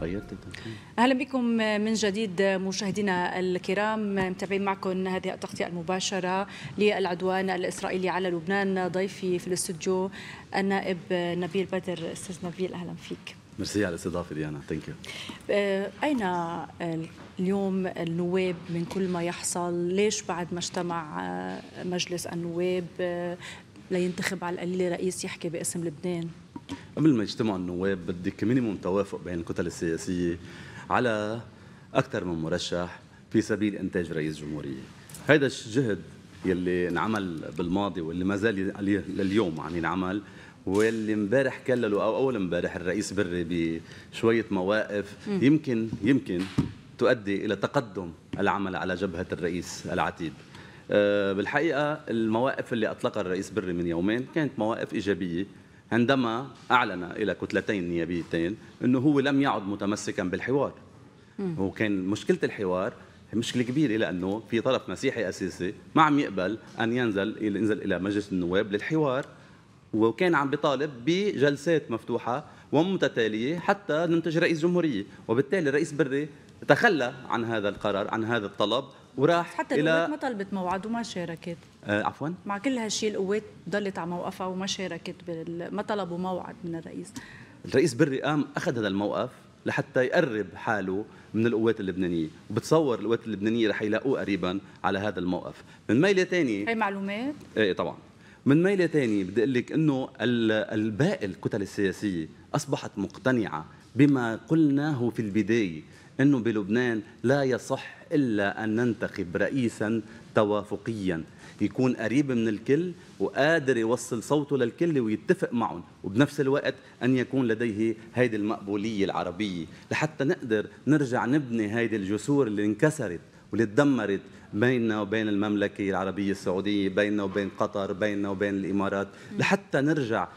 غيرت اهلا بكم من جديد مشاهدينا الكرام متابعين معكم هذه التغطيه المباشره للعدوان الاسرائيلي على لبنان ضيفي في الاستوديو النائب نبيل بدر استاذ نبيل اهلا فيك ميرسي على الاستضافه ديانا ثانك يو اين اليوم النواب من كل ما يحصل ليش بعد ما اجتمع آه، مجلس النواب آه، لينتخب على القليل رئيس يحكي باسم لبنان قبل ما يجتمعوا النواب بدك مينيموم توافق بين الكتل السياسيه على اكثر من مرشح في سبيل انتاج رئيس جمهوريه هذا الجهد يلي انعمل بالماضي واللي ما زال لليوم عم ينعمل واللي امبارح كللوا او اول امبارح الرئيس بري بشويه مواقف يمكن يمكن تؤدي الى تقدم العمل على جبهه الرئيس العتيد. آه، بالحقيقه المواقف اللي اطلقها الرئيس بري من يومين كانت مواقف ايجابيه عندما أعلن إلى كتلتين نيابيتين أنه هو لم يعد متمسكا بالحوار وكان مشكلة الحوار مشكلة كبيرة لانه في طرف مسيحي أساسي ما عم يقبل أن ينزل ينزل إلى مجلس النواب للحوار وكان عم بيطالب بجلسات مفتوحة ومتتالية حتى ننتج رئيس جمهورية وبالتالي الرئيس بري تخلى عن هذا القرار عن هذا الطلب وراح حتى القوات ما طلبت موعد وما شاركت آه عفوا مع كل هالشيء القوات ضلت على موقفها وما شاركت بال... ما طلبوا موعد من الرئيس الرئيس بري قام اخذ هذا الموقف لحتى يقرب حاله من القوات اللبنانيه وبتصور القوات اللبنانيه رح يلاقوه قريبا على هذا الموقف من ميله ثانيه هي معلومات إيه،, ايه طبعا من ميله ثانيه بدي اقول لك انه الباقي الكتل السياسيه اصبحت مقتنعه بما قلناه في البدايه انه بلبنان لا يصح إلا أن ننتخب رئيسا توافقيا يكون قريب من الكل وقادر يوصل صوته للكل ويتفق معهم وبنفس الوقت أن يكون لديه هيدي المقبولية العربية لحتى نقدر نرجع نبني هيدي الجسور اللي انكسرت واللي تدمرت بيننا وبين المملكة العربية السعودية بيننا وبين قطر بيننا وبين الإمارات لحتى نرجع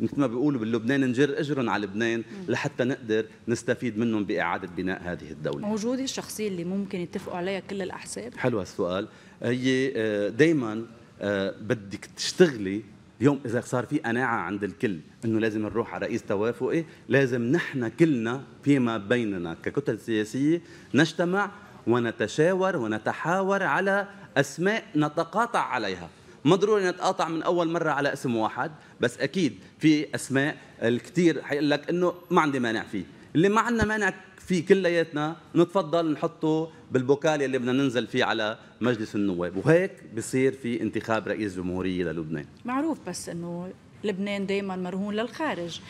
مثل ما بيقولوا باللبنان نجر اجرهم على لبنان لحتى نقدر نستفيد منهم باعاده بناء هذه الدوله موجوده الشخصيه اللي ممكن يتفقوا عليها كل الاحزاب حلو السؤال هي آه، دائما آه، بدك تشتغلي اليوم اذا صار في قناعه عند الكل انه لازم نروح على رئيس توافقي لازم نحن كلنا فيما بيننا ككتل سياسيه نجتمع ونتشاور ونتحاور على اسماء نتقاطع عليها ما ضروري نتقاطع من اول مره على اسم واحد بس اكيد في اسماء الكثير حيقول لك انه ما عندي مانع فيه اللي ما عندنا مانع فيه كلياتنا نتفضل نحطه بالبوكال اللي بدنا ننزل فيه على مجلس النواب وهيك بصير في انتخاب رئيس جمهوريه للبنان معروف بس انه لبنان دائما مرهون للخارج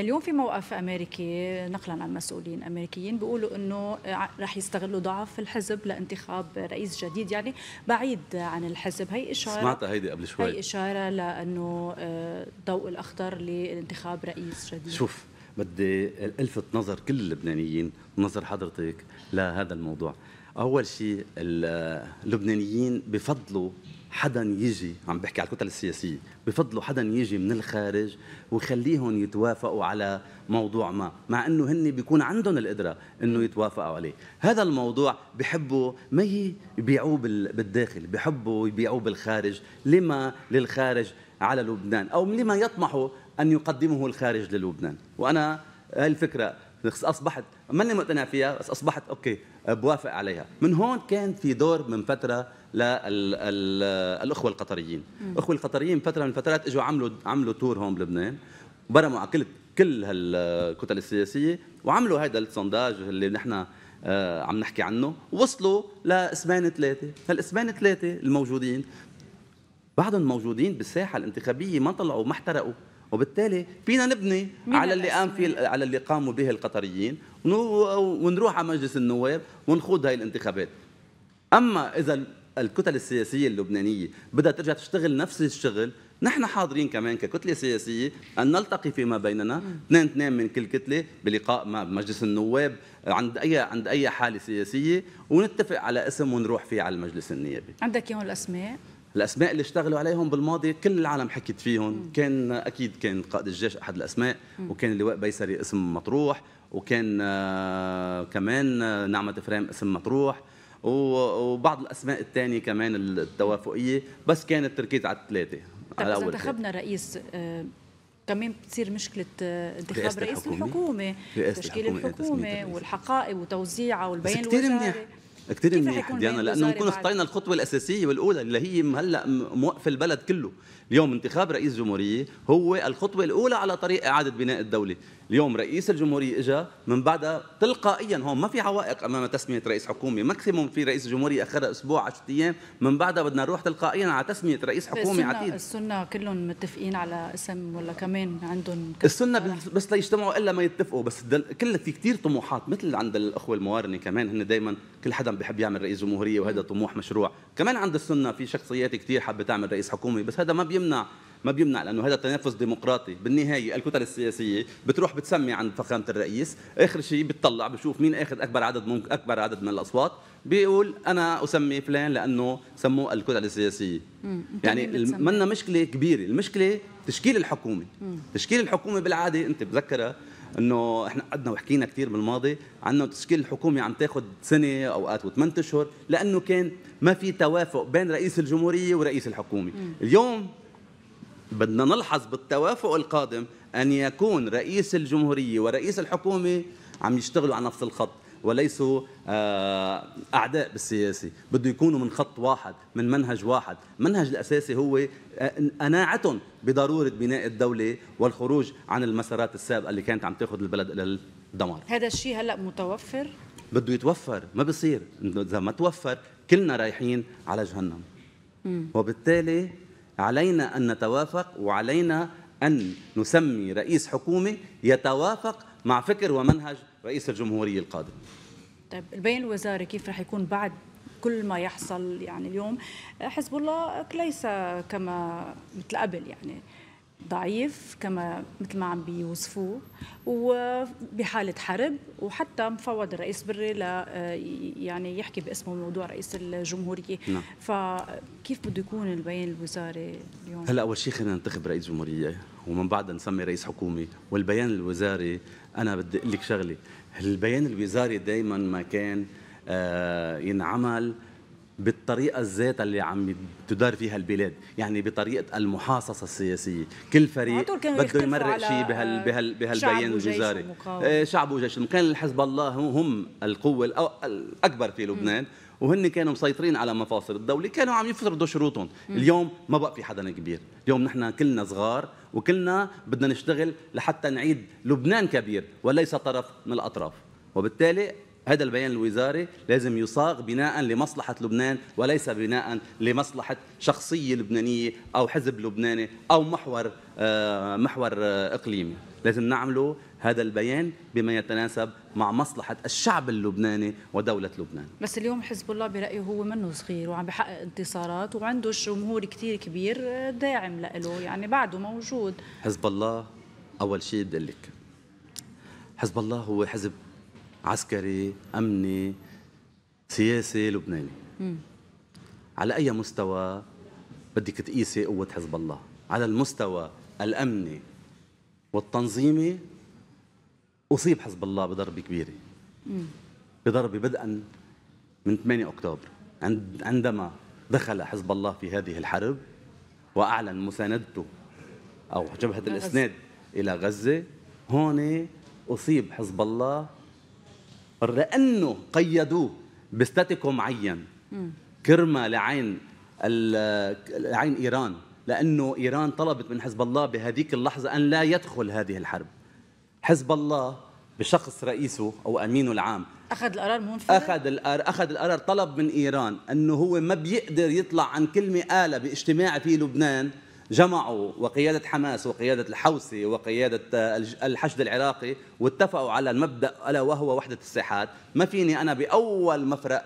اليوم في موقف أمريكي نقلا عن مسؤولين أمريكيين بيقولوا أنه آه، رح يستغلوا ضعف الحزب لانتخاب رئيس جديد يعني بعيد عن الحزب هي إشارة سمعتها هيدي قبل شوي هي إشارة لأنه آه، الضوء الأخضر لانتخاب رئيس جديد شوف بدي الفت نظر كل اللبنانيين نظر حضرتك لهذا الموضوع اول شيء آه، اللبنانيين بفضلوا حدا يجي عم بحكي على الكتل السياسيه بفضلوا حدا يجي من الخارج ويخليهم يتوافقوا على موضوع ما مع انه هن بيكون عندهم القدره انه يتوافقوا عليه هذا الموضوع بحبوا ما يبيعوه بالداخل بحبوا يبيعوه بالخارج لما للخارج على لبنان او لما يطمحوا ان يقدمه الخارج للبنان وانا هاي الفكره اصبحت ماني مقتنع فيها بس اصبحت اوكي بوافق عليها من هون كان في دور من فتره للاخوه القطريين الاخوه القطريين فتره من الفترات اجوا عملوا عملوا تور هون بلبنان برموا على كل كل هالكتل السياسيه وعملوا هذا السونداج اللي نحن آه، عم نحكي عنه وصلوا لاسمين ثلاثه هالاسمين ثلاثه الموجودين بعضهم موجودين بالساحه الانتخابيه ما طلعوا ما احترقوا وبالتالي فينا نبني على اللي قام فيه على اللي قاموا به القطريين ونروح على مجلس النواب ونخوض هاي الانتخابات اما اذا الكتل السياسيه اللبنانيه بدها ترجع تشتغل نفس الشغل نحن حاضرين كمان ككتلة سياسية أن نلتقي فيما بيننا اثنين اثنين من كل كتلة بلقاء ما بمجلس النواب عند أي عند أي حالة سياسية ونتفق على اسم ونروح فيه على المجلس النيابي عندك يوم الأسماء؟ الاسماء اللي اشتغلوا عليهم بالماضي كل العالم حكت فيهم كان اكيد كان قائد الجيش احد الاسماء وكان اللواء بيسري اسم مطروح وكان آه، كمان آه، نعمه فريم اسم مطروح وبعض الاسماء الثانيه كمان التوافقيه بس كان التركيز على الثلاثه طيب على اول انتخبنا رئيس آه، كمان بتصير مشكلة انتخاب رئيس الحكومة تشكيل الحكومة إيه، والحقائب وتوزيعها والبيان الوزاري كثير منيح كثير منيح ديانا لانه نكون خطينا الخطوه الاساسيه والاولى اللي هي هلا موقف البلد كله اليوم انتخاب رئيس جمهورية هو الخطوة الأولى على طريق إعادة بناء الدولة اليوم رئيس الجمهورية إجا من بعدها تلقائيا هون ما في عوائق أمام تسمية رئيس حكومي ماكسيموم في رئيس الجمهورية أخرها أسبوع 10 أيام من بعدها بدنا نروح تلقائيا على تسمية رئيس حكومي عديد السنة كلهم متفقين على اسم ولا كمان عندهم السنة بس ليجتمعوا إلا ما يتفقوا بس كل في كثير طموحات مثل عند الأخوة الموارنة كمان هن دائما كل حدا بحب يعمل رئيس جمهورية وهذا طموح مشروع كمان عند السنة في شخصيات كثير حابة تعمل رئيس حكومي بس هذا ما بيم بيمنع ما بيمنع لانه هذا تنافس ديمقراطي بالنهايه الكتل السياسيه بتروح بتسمي عند فخامه الرئيس اخر شيء بتطلع بشوف مين اخذ اكبر عدد ممكن اكبر عدد من الاصوات بيقول انا اسمي فلان لانه سموه الكتل السياسيه يعني منا مشكله كبيره المشكله تشكيل الحكومه تشكيل الحكومه بالعاده انت بتذكرها انه احنا قعدنا وحكينا كثير بالماضي عن تشكيل الحكومه عم تاخذ سنه اوقات وثمان اشهر لانه كان ما في توافق بين رئيس الجمهوريه ورئيس الحكومه اليوم بدنا نلحظ بالتوافق القادم أن يكون رئيس الجمهورية ورئيس الحكومة عم يشتغلوا على نفس الخط وليسوا آه، أعداء بالسياسة بده يكونوا من خط واحد من منهج واحد المنهج الأساسي هو آه، قناعتهم بضرورة بناء الدولة والخروج عن المسارات السابقة اللي كانت عم تأخذ البلد إلى الدمار هذا الشيء هلأ متوفر؟ بده يتوفر ما بصير إذا ما توفر كلنا رايحين على جهنم وبالتالي علينا أن نتوافق وعلينا أن نسمي رئيس حكومة يتوافق مع فكر ومنهج رئيس الجمهورية القادم طيب البيان الوزاري كيف رح يكون بعد كل ما يحصل يعني اليوم حزب الله ليس كما مثل قبل يعني ضعيف كما مثل ما عم بيوصفوه وبحاله حرب وحتى مفوض الرئيس بري ل آه، يعني يحكي باسمه موضوع رئيس الجمهوريه نعم. فكيف بده يكون البيان الوزاري اليوم هلا اول شيء خلينا ننتخب رئيس جمهوريه ومن بعدها نسمي رئيس حكومه والبيان الوزاري انا بدي اقول لك شغله البيان الوزاري دائما ما كان آه، ينعمل بالطريقة الذات اللي عم تدار فيها البلاد يعني بطريقة المحاصصة السياسية كل فريق بده يمرق شيء آه، بهال بهال بهالبيان الجزاري إيه، شعب وجيش كان حزب الله هم القوة الأكبر في لبنان وهن كانوا مسيطرين على مفاصل الدولة كانوا عم يفرضوا شروطهم اليوم ما بقى في حدا كبير اليوم نحن كلنا صغار وكلنا بدنا نشتغل لحتى نعيد لبنان كبير وليس طرف من الأطراف وبالتالي هذا البيان الوزاري لازم يصاغ بناء لمصلحة لبنان وليس بناء لمصلحة شخصية لبنانية أو حزب لبناني أو محور آه، محور آه، إقليمي لازم نعمله هذا البيان بما يتناسب مع مصلحة الشعب اللبناني ودولة لبنان بس اليوم حزب الله برأيه هو منه صغير وعم بحقق انتصارات وعنده جمهور كتير كبير آه، داعم له يعني بعده موجود حزب الله أول شيء بدي لك حزب الله هو حزب عسكري امني سياسي لبناني على اي مستوى بدك تقيسي قوه حزب الله على المستوى الامني والتنظيمي اصيب حزب الله بضربه كبيره بضربه بدءا من 8 اكتوبر عندما دخل حزب الله في هذه الحرب واعلن مساندته او جبهه الاسناد الى غزه هون اصيب حزب الله لانه قيدوه بستاتيكو معين كرمه لعين لعين ايران لانه ايران طلبت من حزب الله بهذيك اللحظه ان لا يدخل هذه الحرب حزب الله بشخص رئيسه او امينه العام اخذ القرار منفذ اخذ القرار اخذ القرار طلب من ايران انه هو ما بيقدر يطلع عن كلمه قالها باجتماع في لبنان جمعوا وقيادة حماس وقيادة الحوثي وقيادة آه، الحشد العراقي واتفقوا على المبدأ ألا وهو وحدة الساحات ما فيني أنا بأول مفرق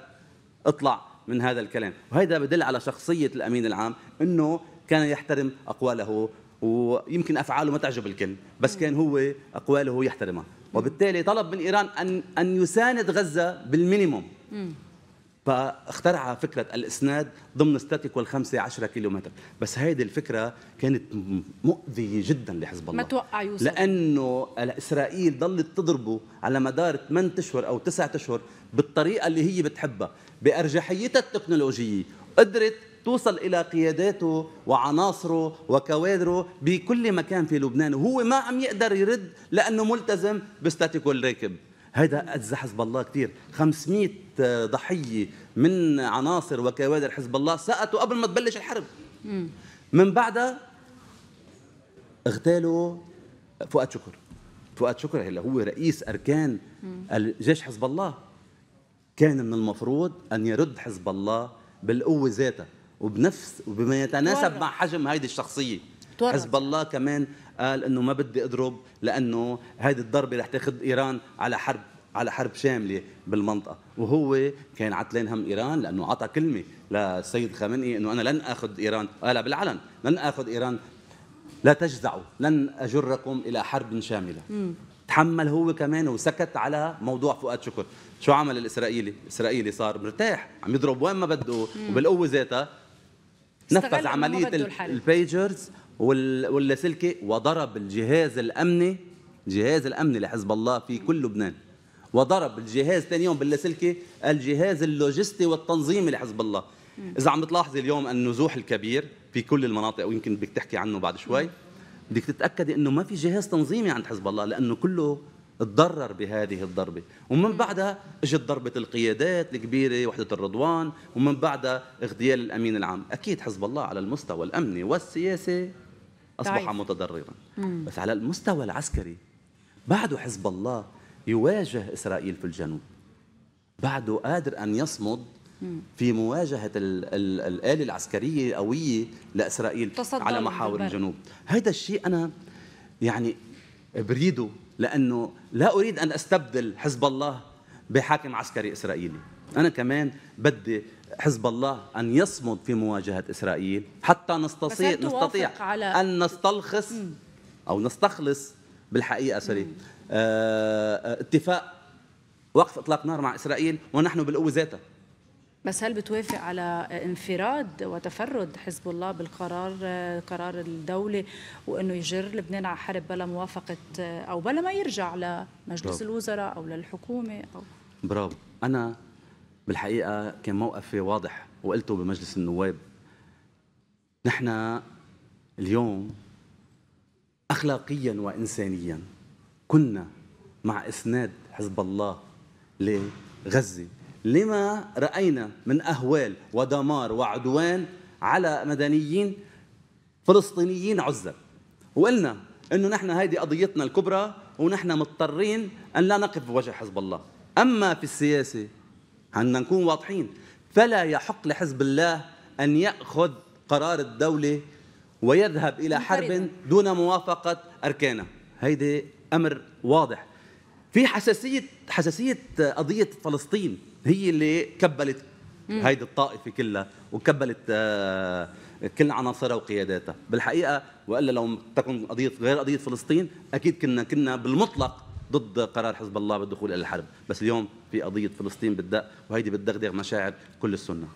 اطلع من هذا الكلام وهذا بدل على شخصية الأمين العام أنه كان يحترم أقواله ويمكن أفعاله ما تعجب الكل بس كان هو أقواله يحترمها وبالتالي طلب من إيران أن أن يساند غزة بالمينيموم فاخترع فكرة الإسناد ضمن ستاتيك والخمسة عشرة كيلومتر بس هيدي الفكرة كانت مؤذية جدا لحزب الله ما توقع يوسف لأنه إسرائيل ضلت تضربه على مدار 8 أشهر أو 9 أشهر بالطريقة اللي هي بتحبها بأرجحيتها التكنولوجية قدرت توصل الى قياداته وعناصره وكوادره بكل مكان في لبنان وهو ما عم يقدر يرد لانه ملتزم بستاتيكو الراكب هذا أذى حزب الله كثير 500 ضحية من عناصر وكوادر حزب الله سقطوا قبل ما تبلش الحرب من بعدها اغتالوا فؤاد شكر فؤاد شكر هلا هو رئيس أركان جيش حزب الله كان من المفروض أن يرد حزب الله بالقوة ذاتها وبنفس وبما يتناسب مع حجم هيدي الشخصية حزب الله كمان قال انه ما بدي اضرب لانه هذه الضربه رح تاخذ ايران على حرب على حرب شامله بالمنطقه وهو كان عتلان هم ايران لانه اعطى كلمه للسيد خامنئي انه انا لن اخذ ايران قال بالعلن لن اخذ ايران لا تجزعوا لن اجركم الى حرب شامله مم. تحمل هو كمان وسكت على موضوع فؤاد شكر شو عمل الاسرائيلي الاسرائيلي صار مرتاح عم يضرب وين ما بده وبالقوه ذاتها نفذ عمليه البيجرز واللاسلكي وضرب الجهاز الامني جهاز الامني لحزب الله في كل لبنان وضرب الجهاز ثاني يوم باللاسلكي الجهاز اللوجستي والتنظيمي لحزب الله اذا عم تلاحظي اليوم النزوح الكبير في كل المناطق ويمكن بدك تحكي عنه بعد شوي بدك تتاكدي انه ما في جهاز تنظيمي عند حزب الله لانه كله تضرر بهذه الضربه ومن بعدها اجت ضربه القيادات الكبيره وحده الرضوان ومن بعدها اغتيال الامين العام اكيد حزب الله على المستوى الامني والسياسي أصبح طيب. متضررا مم. بس على المستوى العسكري بعده حزب الله يواجه إسرائيل في الجنوب بعده قادر أن يصمد في مواجهة الآلة العسكرية قوية لإسرائيل على محاور بالبرد. الجنوب هذا الشيء أنا يعني بريده لأنه لا أريد أن أستبدل حزب الله بحاكم عسكري إسرائيلي أنا كمان بدي حزب الله أن يصمد في مواجهة إسرائيل حتى نستطيع, نستطيع على أن نستلخص أو نستخلص بالحقيقة سوري آه،, آه اتفاق وقف إطلاق نار مع إسرائيل ونحن بالقوة ذاتها بس هل بتوافق على انفراد وتفرد حزب الله بالقرار آه، قرار الدولة وأنه يجر لبنان على حرب بلا موافقة آه، أو بلا ما يرجع لمجلس برافو. الوزراء أو للحكومة أو برافو أنا بالحقيقه كان موقفي واضح وقلته بمجلس النواب نحن اليوم اخلاقيا وانسانيا كنا مع اسناد حزب الله لغزه لما راينا من اهوال ودمار وعدوان على مدنيين فلسطينيين عزل وقلنا انه نحن هذه قضيتنا الكبرى ونحن مضطرين ان لا نقف بوجه حزب الله اما في السياسه عندنا نكون واضحين فلا يحق لحزب الله أن يأخذ قرار الدولة ويذهب إلى حرب دون موافقة أركانها هيدي أمر واضح في حساسية حساسية قضية فلسطين هي اللي كبلت هيدي الطائفة كلها وكبلت آه، كل عناصرها وقياداتها بالحقيقة وإلا لو تكون قضية غير قضية فلسطين أكيد كنا كنا بالمطلق ضد قرار حزب الله بالدخول الى الحرب بس اليوم في قضيه فلسطين بالدق وهيدي بتدغدغ مشاعر كل السنه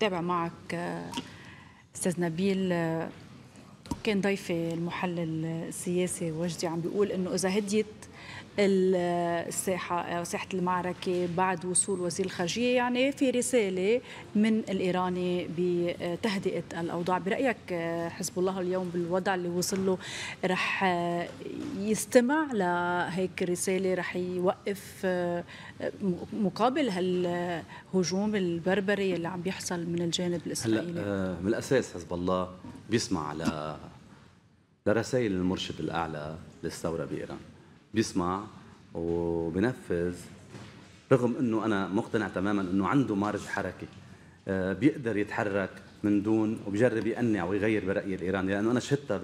تابع معك آه، استاذ نبيل آه، كان ضيفي المحلل السياسي وجدي عم بيقول انه اذا هديت الساحة آه، ساحة المعركة بعد وصول وزير الخارجية يعني في رسالة من الإيراني بتهدئة الأوضاع برأيك آه، حزب الله اليوم بالوضع اللي وصل له رح آه، يستمع لهيك رسالة رح يوقف مقابل هالهجوم البربري اللي عم بيحصل من الجانب الإسرائيلي هلا من الأساس حزب الله بيسمع لرسائل المرشد الأعلى للثورة بإيران بيسمع وبنفذ رغم انه انا مقتنع تماما انه عنده مارج حركه آه، بيقدر يتحرك من دون وبجرب يقنع ويغير برأيي الايراني لانه انا شهدتها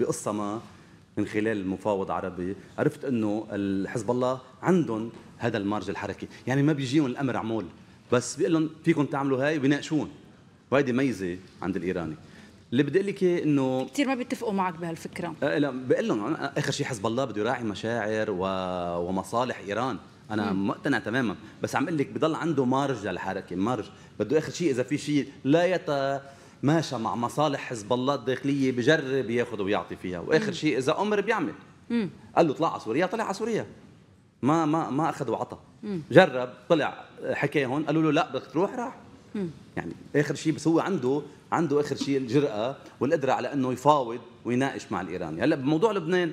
بقصه ما من خلال مفاوض عربي عرفت انه حزب الله عندهم هذا المارج الحركي يعني ما بيجيهم الامر عمول بس بيقول لهم فيكم تعملوا هاي وبيناقشون وهيدي ميزه عند الايراني اللي بدي اقول لك انه كثير ما بيتفقوا معك بهالفكره أه لا بقول لهم انا اخر شيء حزب الله بده يراعي مشاعر و... ومصالح ايران انا مقتنع تماما بس عم اقول لك بضل عنده مارج للحركه مارج بده اخر شيء اذا في شيء لا يتماشى مع مصالح حزب الله الداخليه بجرب ياخذ ويعطي فيها واخر شيء اذا امر بيعمل قال له اطلع على سوريا طلع على سوريا ما ما ما اخذ وعطى جرب طلع حكى هون قالوا له لا بدك تروح راح يعني اخر شيء بس هو عنده عنده اخر شيء الجراه والقدره على انه يفاوض ويناقش مع الايراني هلا بموضوع لبنان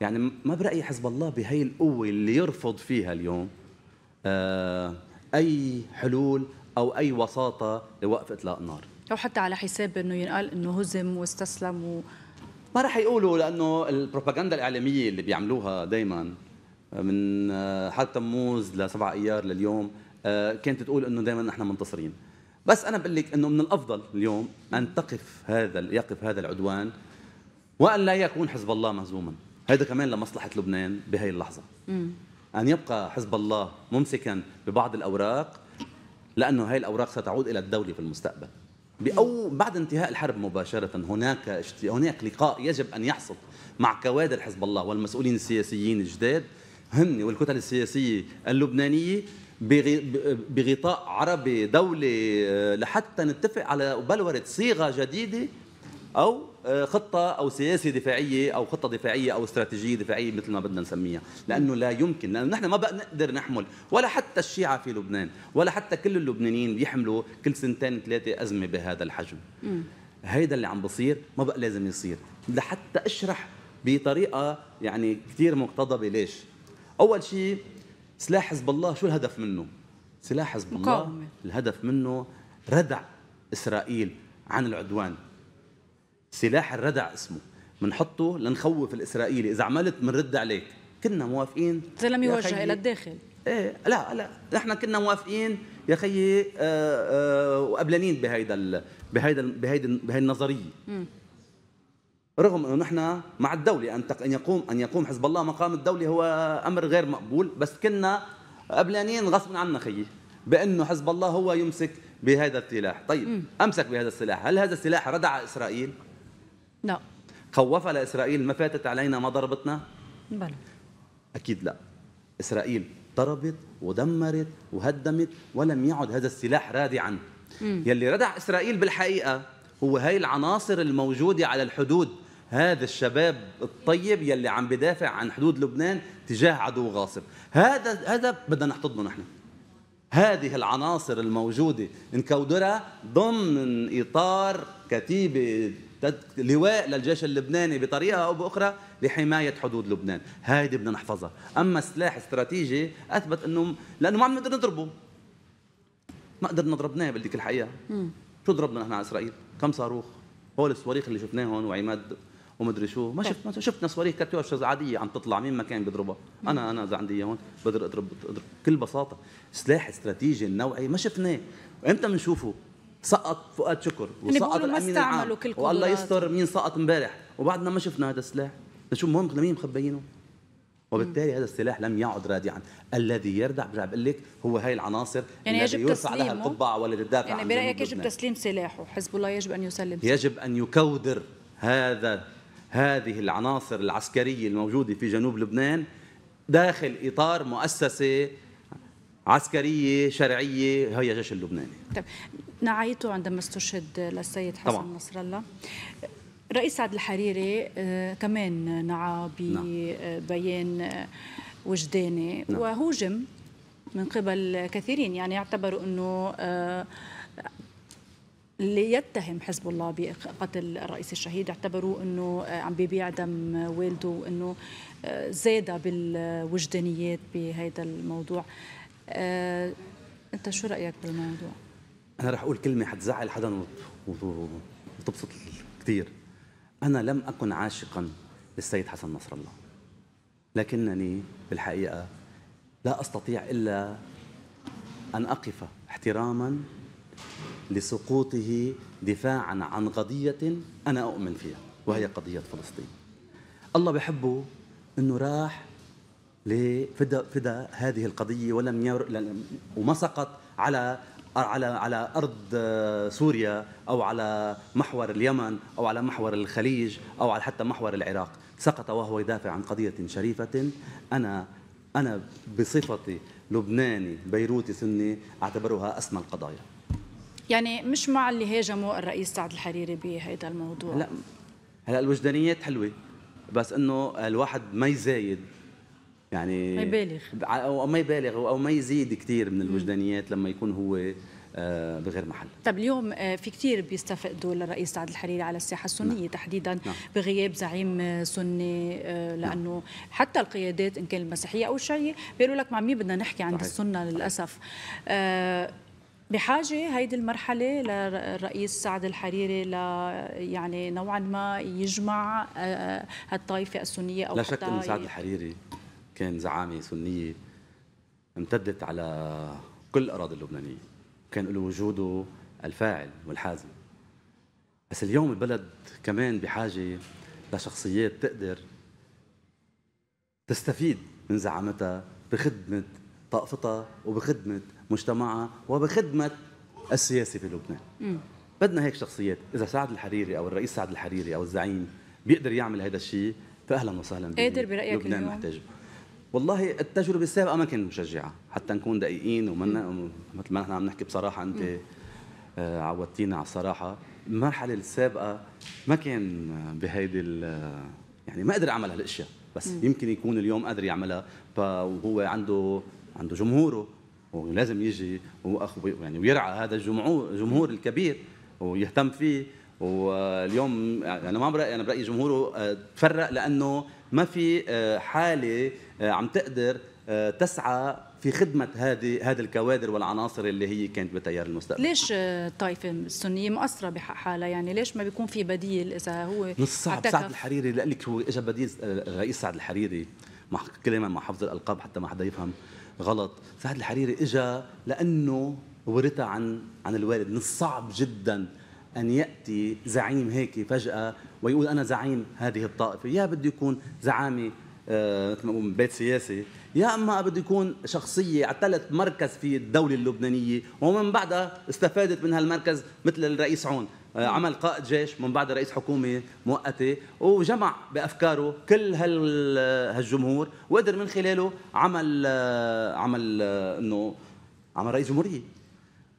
يعني ما برايي حزب الله بهي القوه اللي يرفض فيها اليوم آه اي حلول او اي وساطه لوقف اطلاق النار او حتى على حساب انه ينقال انه هزم واستسلم و... ما راح يقولوا لانه البروباغندا الاعلاميه اللي بيعملوها دائما آه، من آه، حتى تموز لسبعة ايار لليوم آه، كانت تقول انه دائما نحن منتصرين بس انا بقول لك انه من الافضل اليوم ان تقف هذا يقف هذا العدوان وان لا يكون حزب الله مهزوما هذا كمان لمصلحه لبنان بهي اللحظه ان يبقى حزب الله ممسكا ببعض الاوراق لانه هي الاوراق ستعود الى الدوله في المستقبل أو بعد انتهاء الحرب مباشرة هناك اشت... هناك لقاء يجب أن يحصل مع كوادر حزب الله والمسؤولين السياسيين الجداد هن والكتل السياسية اللبنانية بغطاء عربي دولي آه، لحتى نتفق على بلورة صيغة جديدة أو آه، خطة أو سياسة دفاعية أو خطة دفاعية أو استراتيجية دفاعية مثل ما بدنا نسميها لأنه لا يمكن لأنه نحن ما بقى نقدر نحمل ولا حتى الشيعة في لبنان ولا حتى كل اللبنانيين بيحملوا كل سنتين ثلاثة أزمة بهذا الحجم م. هيدا اللي عم بصير ما بقى لازم يصير لحتى أشرح بطريقة يعني كثير مقتضبة ليش أول شيء سلاح حزب الله شو الهدف منه؟ سلاح حزب الله الهدف منه ردع اسرائيل عن العدوان سلاح الردع اسمه بنحطه لنخوف الاسرائيلي اذا عملت بنرد عليك كنا موافقين اذا لم يوجه الى الداخل ايه لا لا نحن كنا موافقين يا خيي آه، آه، وقبلانين بهيدا بهيدا بهيدا بهي النظريه رغم انه نحن مع الدوله ان ان يقوم ان يقوم حزب الله مقام الدوله هو امر غير مقبول بس كنا قبلانين غصبا عنا خيي بانه حزب الله هو يمسك بهذا السلاح طيب م. امسك بهذا السلاح هل هذا السلاح ردع اسرائيل لا خوفها لاسرائيل ما فاتت علينا ما ضربتنا بلى اكيد لا اسرائيل ضربت ودمرت وهدمت ولم يعد هذا السلاح رادعا م. يلي ردع اسرائيل بالحقيقه هو هاي العناصر الموجوده على الحدود هذا الشباب الطيب يلي عم بدافع عن حدود لبنان تجاه عدو غاصب هذا هذا بدنا نحتضنه نحن هذه العناصر الموجودة نكودرها ضمن إطار كتيبة لواء للجيش اللبناني بطريقة أو بأخرى لحماية حدود لبنان هذه بدنا نحفظها أما سلاح استراتيجي أثبت أنه لأنه ما عم نقدر نضربه ما قدرنا ضربناه بديك الحقيقة شو ضربنا نحن على إسرائيل كم صاروخ هول الصواريخ اللي شفناه هون وعماد ومدري شو ما طيب. شفت ما شفت نصواريخ وريه كاتيوشز عاديه عم تطلع مين ما كان بيضربها انا انا اذا عندي هون بقدر اضرب اضرب بكل بساطه سلاح استراتيجي النوعي ما شفناه امتى بنشوفه سقط فؤاد شكر يعني وسقط الامين العام والله يستر مين سقط امبارح وبعدنا ما شفنا هذا السلاح شو مهم لمين مخبيينه وبالتالي هذا السلاح لم يعد رادعا الذي يردع برجع بقول لك هو هاي العناصر يعني يجب يرفع لها القبعه ولا تدافع يعني برايك يجب تسليم سلاحه حزب الله يجب ان يسلم سلاحه يجب ان يكودر هذا هذه العناصر العسكرية الموجودة في جنوب لبنان داخل إطار مؤسسة عسكرية شرعية هي الجيش اللبناني طيب نعيته عندما استشهد للسيد حسن طبعا. نصر الله رئيس سعد الحريري آه، كمان نعى نعم. ببيان آه، وجداني نعم. وهوجم من قبل كثيرين يعني اعتبروا انه آه، ليتهم حزب الله بقتل الرئيس الشهيد اعتبروا انه آه، عم بيبيع دم والده وانه آه، زاد بالوجدانيات بهذا الموضوع آه، انت شو رايك بالموضوع انا رح اقول كلمه حتزعل حدا وتبسط كثير انا لم اكن عاشقا للسيد حسن نصر الله لكنني بالحقيقه لا استطيع الا ان اقف احتراما لسقوطه دفاعا عن قضية أنا أؤمن فيها وهي قضية فلسطين الله بحبه أنه راح لفدا فدا هذه القضية ولم ير... وما سقط على على على ارض سوريا او على محور اليمن او على محور الخليج او على حتى محور العراق سقط وهو يدافع عن قضيه شريفه انا انا بصفتي لبناني بيروتي سني اعتبرها اسمى القضايا يعني مش مع اللي هاجموا الرئيس سعد الحريري بهذا الموضوع لا هلا الوجدانيات حلوه بس انه الواحد ما يزايد يعني ما يبالغ او ما يبالغ او ما يزيد كثير من الوجدانيات لما يكون هو آه، بغير محل طب اليوم آه، في كثير بيستفقدوا للرئيس سعد الحريري على الساحه السنيه نعم. تحديدا نعم. بغياب زعيم آه، سني نعم. لانه نعم. حتى القيادات ان كان المسيحيه او الشيعيه بيقولوا لك مع مين بدنا نحكي عند صحيح. السنه للاسف آه بحاجه هيدي المرحله للرئيس سعد الحريري ل يعني نوعا ما يجمع آه، هالطائفه السنيه او لا شك انه سعد الحريري كان زعامه سنيه امتدت على كل الاراضي اللبنانيه كان له وجوده الفاعل والحازم بس اليوم البلد كمان بحاجه لشخصيات تقدر تستفيد من زعامتها بخدمه طائفتها وبخدمه مجتمعها وبخدمة السياسة في لبنان بدنا هيك شخصيات إذا سعد الحريري أو الرئيس سعد الحريري أو الزعيم بيقدر يعمل هذا الشيء فأهلا وسهلا قادر برأيك لبنان اليوم. محتاجه والله التجربة السابقة ما كانت مشجعة حتى نكون دقيقين ومن مثل ما نحن عم نحكي بصراحة أنت آه، عودتينا على الصراحة المرحلة السابقة ما كان بهيدي يعني ما قدر أعمل هالأشياء بس مم. يمكن يكون اليوم قادر يعملها وهو عنده عنده جمهوره ولازم يجي يعني ويرعى هذا الجمهور الجمهور الكبير ويهتم فيه واليوم يعني انا ما برايي انا برايي جمهوره آه، تفرق لانه ما في آه، حاله آه، عم تقدر تسعى في خدمة هذه هذه الكوادر والعناصر اللي هي كانت بتيار المستقبل ليش الطائفة السنية مقصرة بحق حالها يعني ليش ما بيكون في بديل إذا هو نص سعد الحريري لقلك هو اجى بديل الرئيس سعد الحريري مع كلمة مع حفظ الألقاب حتى ما حدا يفهم غلط سعد الحريري اجى لانه ورثها عن عن الوالد من الصعب جدا ان ياتي زعيم هيك فجاه ويقول انا زعيم هذه الطائفه يا بده يكون زعامه آه، مثل ما بقول بيت سياسي يا اما بده يكون شخصيه اعتلت مركز في الدوله اللبنانيه ومن بعدها استفادت من هالمركز مثل الرئيس عون آه، عمل قائد جيش من بعد رئيس حكومه مؤقته وجمع بافكاره كل هالجمهور وقدر من خلاله عمل آه، عمل آه، انه عمل رئيس جمهوريه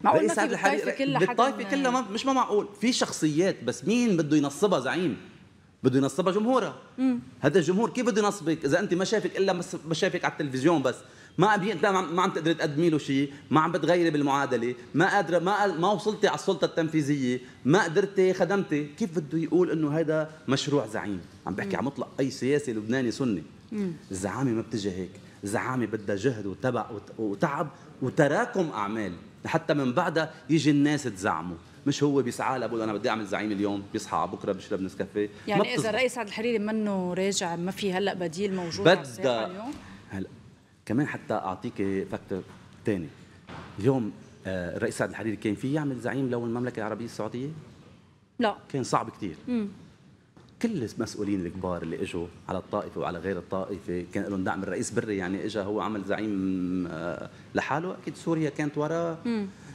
معقول رئيس عبد الحليم كلها بالطائفه كلها ما مش ما معقول في شخصيات بس مين بده ينصبها زعيم بده ينصبها جمهورها هذا الجمهور كيف بده ينصبك اذا انت ما شافك الا ما شافك على التلفزيون بس ما عم ما عم تقدري تقدمي له شيء ما عم بتغيري بالمعادله ما قادره ما ما وصلتي على السلطه التنفيذيه ما قدرتي خدمتي كيف بده يقول انه هذا مشروع زعيم عم بحكي عن مطلق اي سياسي لبناني سني الزعامه ما بتجي هيك الزعامه بدها جهد وتبع وتعب وتراكم اعمال لحتى من بعدها يجي الناس تزعمه مش هو بيسعى بقول انا بدي اعمل زعيم اليوم بيصحى بكره بيشرب نسكافيه يعني اذا الرئيس عبد الحريري منه راجع ما في هلأ بديل موجود بدأ اليوم هلأ كمان حتى اعطيك فاكتور ثاني اليوم آه، الرئيس سعد الحريري كان في يعمل زعيم لو المملكه العربيه السعوديه؟ لا كان صعب كثير كل المسؤولين الكبار اللي اجوا على الطائفه وعلى غير الطائفه كان لهم دعم الرئيس بري يعني اجى هو عمل زعيم آه، لحاله اكيد سوريا كانت وراه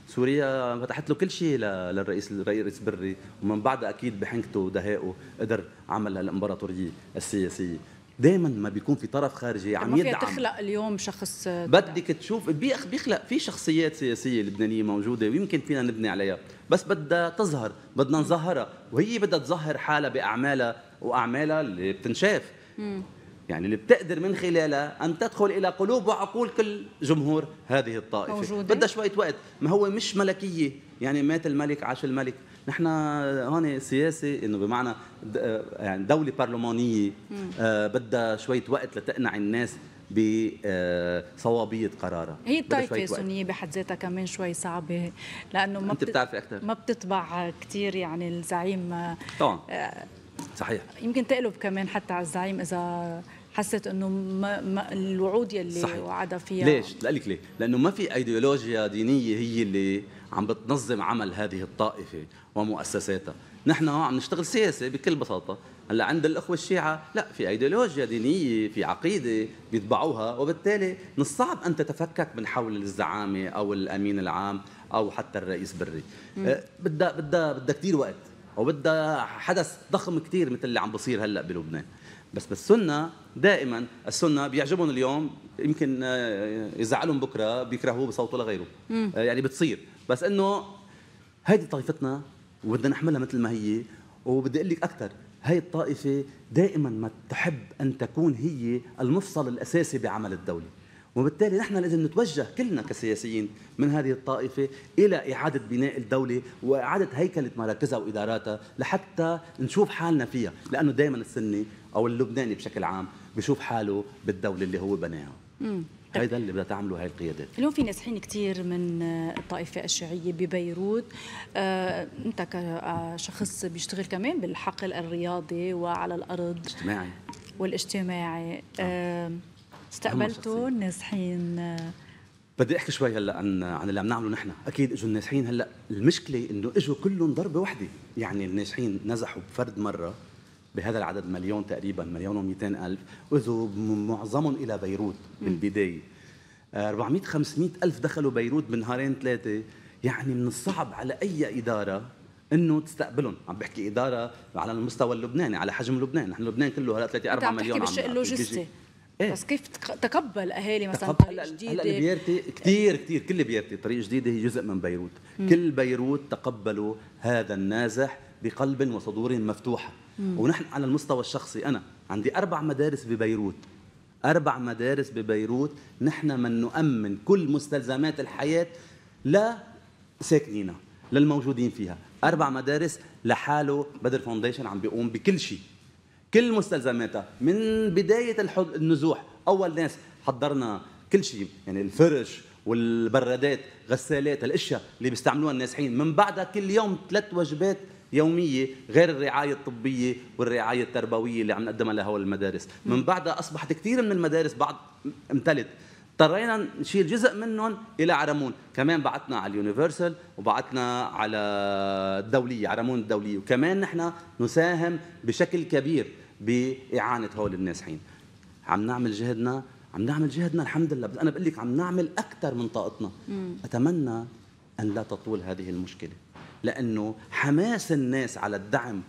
سوريا فتحت له كل شيء للرئيس الرئيس بري ومن بعدها اكيد بحنكته ودهائه قدر عمل هالامبراطوريه السياسيه دائما ما بيكون في طرف خارجي عم يدعم ما تخلق اليوم شخص بدك تشوف بيخلق في شخصيات سياسيه لبنانيه موجوده ويمكن فينا نبني عليها بس بدها تظهر بدنا نظهرها وهي بدها تظهر حالها باعمالها واعمالها اللي بتنشاف مم. يعني اللي بتقدر من خلالها ان تدخل الى قلوب وعقول كل جمهور هذه الطائفه موجودة. بدها شويه وقت ما هو مش ملكيه يعني مات الملك عاش الملك نحن هون سياسه انه بمعنى يعني دوله برلمانيه آه، بدها شويه وقت لتقنع الناس بصوابيه آه، قرارها هي الطائفه السنيه بحد ذاتها كمان شوي صعبه لانه ما انت بتعرفي اكثر ما بتطبع كثير يعني الزعيم آه، طبعا صحيح يمكن تقلب كمان حتى على الزعيم اذا حست انه ما ما الوعود يلي وعدها فيها ليش؟ لك ليه؟ لانه ما في ايديولوجيا دينيه هي اللي عم بتنظم عمل هذه الطائفة ومؤسساتها نحن عم نشتغل سياسة بكل بساطة هلا عند الأخوة الشيعة لا في أيديولوجيا دينية في عقيدة بيتبعوها وبالتالي من الصعب أن تتفكك من حول الزعامة أو الأمين العام أو حتى الرئيس بري أه، بدها بدها بدها كثير وقت وبدها حدث ضخم كثير مثل اللي عم بصير هلا بلبنان بس بالسنة دائما السنة بيعجبهم اليوم يمكن آه، يزعلهم بكرة بيكرهوه بصوته لغيره آه، يعني بتصير بس انه هيدي طائفتنا وبدنا نحملها مثل ما هي وبدي اقول لك اكثر هي الطائفة دائما ما تحب أن تكون هي المفصل الأساسي بعمل الدولة وبالتالي نحن لازم نتوجه كلنا كسياسيين من هذه الطائفة إلى إعادة بناء الدولة وإعادة هيكلة مراكزها وإداراتها لحتى نشوف حالنا فيها لأنه دائما السني أو اللبناني بشكل عام بشوف حاله بالدولة اللي هو بناها طيب. هيدا اللي بدها تعمله هاي القيادات اليوم في نازحين كثير من آه، الطائفه الشيعيه ببيروت آه، انت كشخص بيشتغل كمان بالحقل الرياضي وعلى الارض الاجتماعي والاجتماعي آه. آه، استقبلتوا النازحين آه. بدي احكي شوي هلا عن عن اللي عم نعمله نحن، اكيد اجوا النازحين هلا المشكله انه اجوا كلهم ضربه واحده، يعني النازحين نزحوا بفرد مره بهذا العدد مليون تقريبا مليون و200 ألف أذوا معظمهم إلى بيروت بالبداية 400 آه، 500 ألف دخلوا بيروت بنهارين ثلاثة يعني من الصعب على أي إدارة انه تستقبلهم عم بحكي اداره على المستوى اللبناني على حجم لبنان نحن لبنان كله هلا 3 4 مليون عم بحكي بالشق اللوجستي إيه؟ بس كيف تقبل اهالي مثلا تقبل طريق جديده هلا بيرتي كثير كثير كل بيرتي طريق جديده هي جزء من بيروت مم. كل بيروت تقبلوا هذا النازح بقلب وصدور مفتوحه مم. ونحن على المستوى الشخصي انا عندي اربع مدارس ببيروت اربع مدارس ببيروت نحن من نؤمن كل مستلزمات الحياه لا ساكنينها للموجودين فيها اربع مدارس لحاله بدر فونديشن عم بيقوم بكل شيء كل مستلزماتها من بدايه النزوح اول ناس حضرنا كل شيء يعني الفرش والبرادات غسالات الاشياء اللي بيستعملوها النازحين من بعدها كل يوم ثلاث وجبات يوميه غير الرعايه الطبيه والرعايه التربويه اللي عم نقدمها لهول المدارس، من بعدها اصبحت كثير من المدارس بعض امتلت اضطرينا نشيل جزء منهم الى عرمون، كمان بعتنا على اليونيفرسال وبعتنا على الدوليه، عرمون الدوليه، وكمان نحن نساهم بشكل كبير باعانه هول النازحين. عم نعمل جهدنا عم نعمل جهدنا الحمد لله بس انا بقول لك عم نعمل اكثر من طاقتنا اتمنى ان لا تطول هذه المشكله لانه حماس الناس على الدعم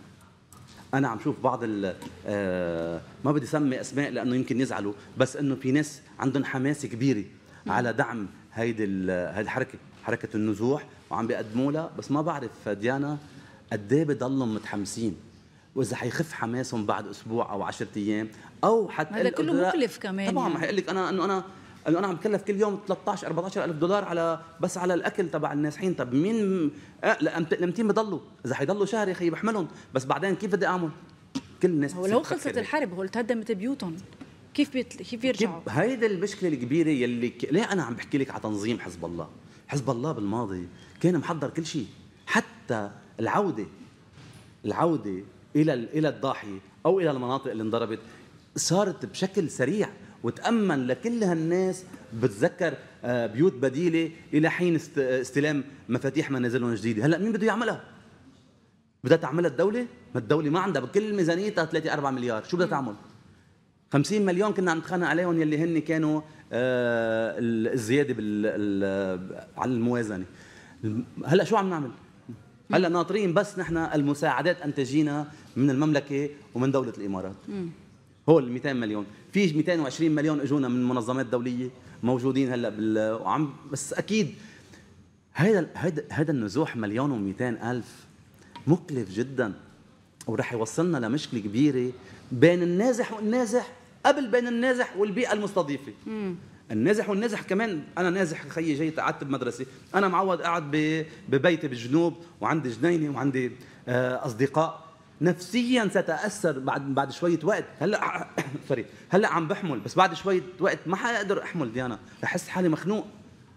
انا عم شوف بعض ال آه، ما بدي سمي اسماء لانه يمكن يزعلوا بس انه في ناس عندهم حماس كبيره على دعم هيدي هيدي الحركه حركه النزوح وعم بيقدموا لها بس ما بعرف ديانا قد ايه بضلهم متحمسين واذا حيخف حماسهم بعد اسبوع او 10 ايام او حتى هذا كله مكلف كمان طبعا يعني. ما حيقول لك انا انه انا انه انا عم بكلف كل يوم 13 14 الف دولار على بس على الاكل تبع النازحين طب مين أه لمتين بضلوا اذا حيضلوا شهر يا اخي بحملهم بس بعدين كيف بدي اعمل كل الناس هو لو خلصت الحرب هو تهدمت بيوتهم كيف بيتل... كيف بيرجعوا كيف هيدي المشكله الكبيره يلي ك... ليه انا عم بحكي لك على تنظيم حزب الله حزب الله بالماضي كان محضر كل شيء حتى العوده العوده الى الى الضاحيه او الى المناطق اللي انضربت صارت بشكل سريع وتامن لكل هالناس بتذكر آه، بيوت بديله الى حين استلام مفاتيح منازلهم الجديده هلا مين بده يعملها بدها تعملها الدوله ما الدوله ما عندها بكل ميزانيتها 3 4 مليار شو بدها تعمل 50 مليون كنا عم نتخانق عليهم يلي هن كانوا آه، الزياده بال على الموازنه هلا شو عم نعمل هلا ناطرين بس نحن المساعدات ان تجينا من المملكه ومن دوله الامارات هو ال 200 مليون في 220 مليون اجونا من منظمات دوليه موجودين هلا بال وعم بس اكيد هيدا هيدا هذا النزوح مليون و200 الف مكلف جدا وراح يوصلنا لمشكله كبيره بين النازح والنازح قبل بين النازح والبيئه المستضيفه النازح والنازح كمان انا نازح خيي جاي قعدت بمدرسه انا معود قاعد ببيتي بالجنوب وعندي جنينه وعندي آه، اصدقاء نفسيا ستاثر بعد بعد شويه وقت هلا سوري هلا عم بحمل بس بعد شويه وقت ما حقدر احمل ديانا بحس حالي مخنوق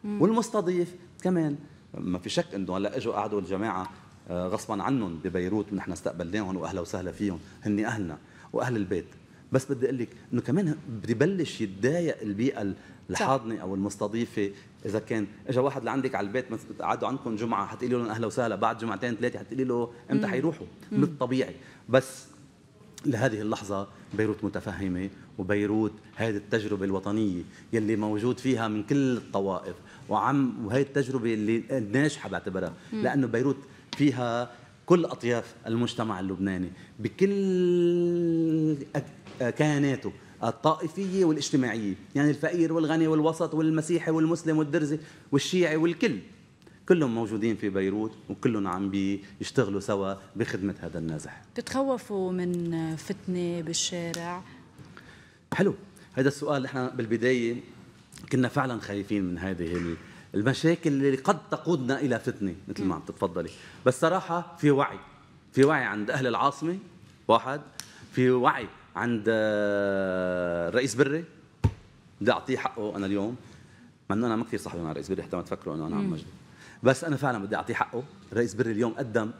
والمستضيف كمان ما في شك انه هلا اجوا قعدوا الجماعه آه، غصبا عنهم ببيروت ونحن استقبلناهم واهلا وسهلا فيهم هن اهلنا واهل البيت بس بدي اقول لك انه كمان بدي بلش يتضايق البيئه الحاضنه او المستضيفه اذا كان اجى واحد لعندك على البيت مثلا قعدوا عندكم جمعه حتقولي لهم اهلا وسهلا بعد جمعتين ثلاثه حتقولي له امتى حيروحوا من الطبيعي بس لهذه اللحظه بيروت متفهمه وبيروت هذه التجربه الوطنيه يلي موجود فيها من كل الطوائف وعم وهي التجربه اللي ناجحه بعتبرها لانه بيروت فيها كل اطياف المجتمع اللبناني بكل كياناته الطائفية والاجتماعية يعني الفقير والغني والوسط والمسيحي والمسلم والدرزي والشيعي والكل كلهم موجودين في بيروت وكلهم عم بيشتغلوا سوا بخدمة هذا النازح تتخوفوا من فتنة بالشارع؟ حلو هذا السؤال نحن بالبداية كنا فعلا خايفين من هذه المشاكل اللي قد تقودنا إلى فتنة مثل ما عم تتفضلي بس صراحة في وعي في وعي عند أهل العاصمة واحد في وعي عند الرئيس آه، بري بدي اعطيه حقه انا اليوم مع انه انا ما كثير صاحبي مع الرئيس بري حتى ما تفكروا انه انا عم مجد بس انا فعلا بدي اعطيه حقه الرئيس بري اليوم قدم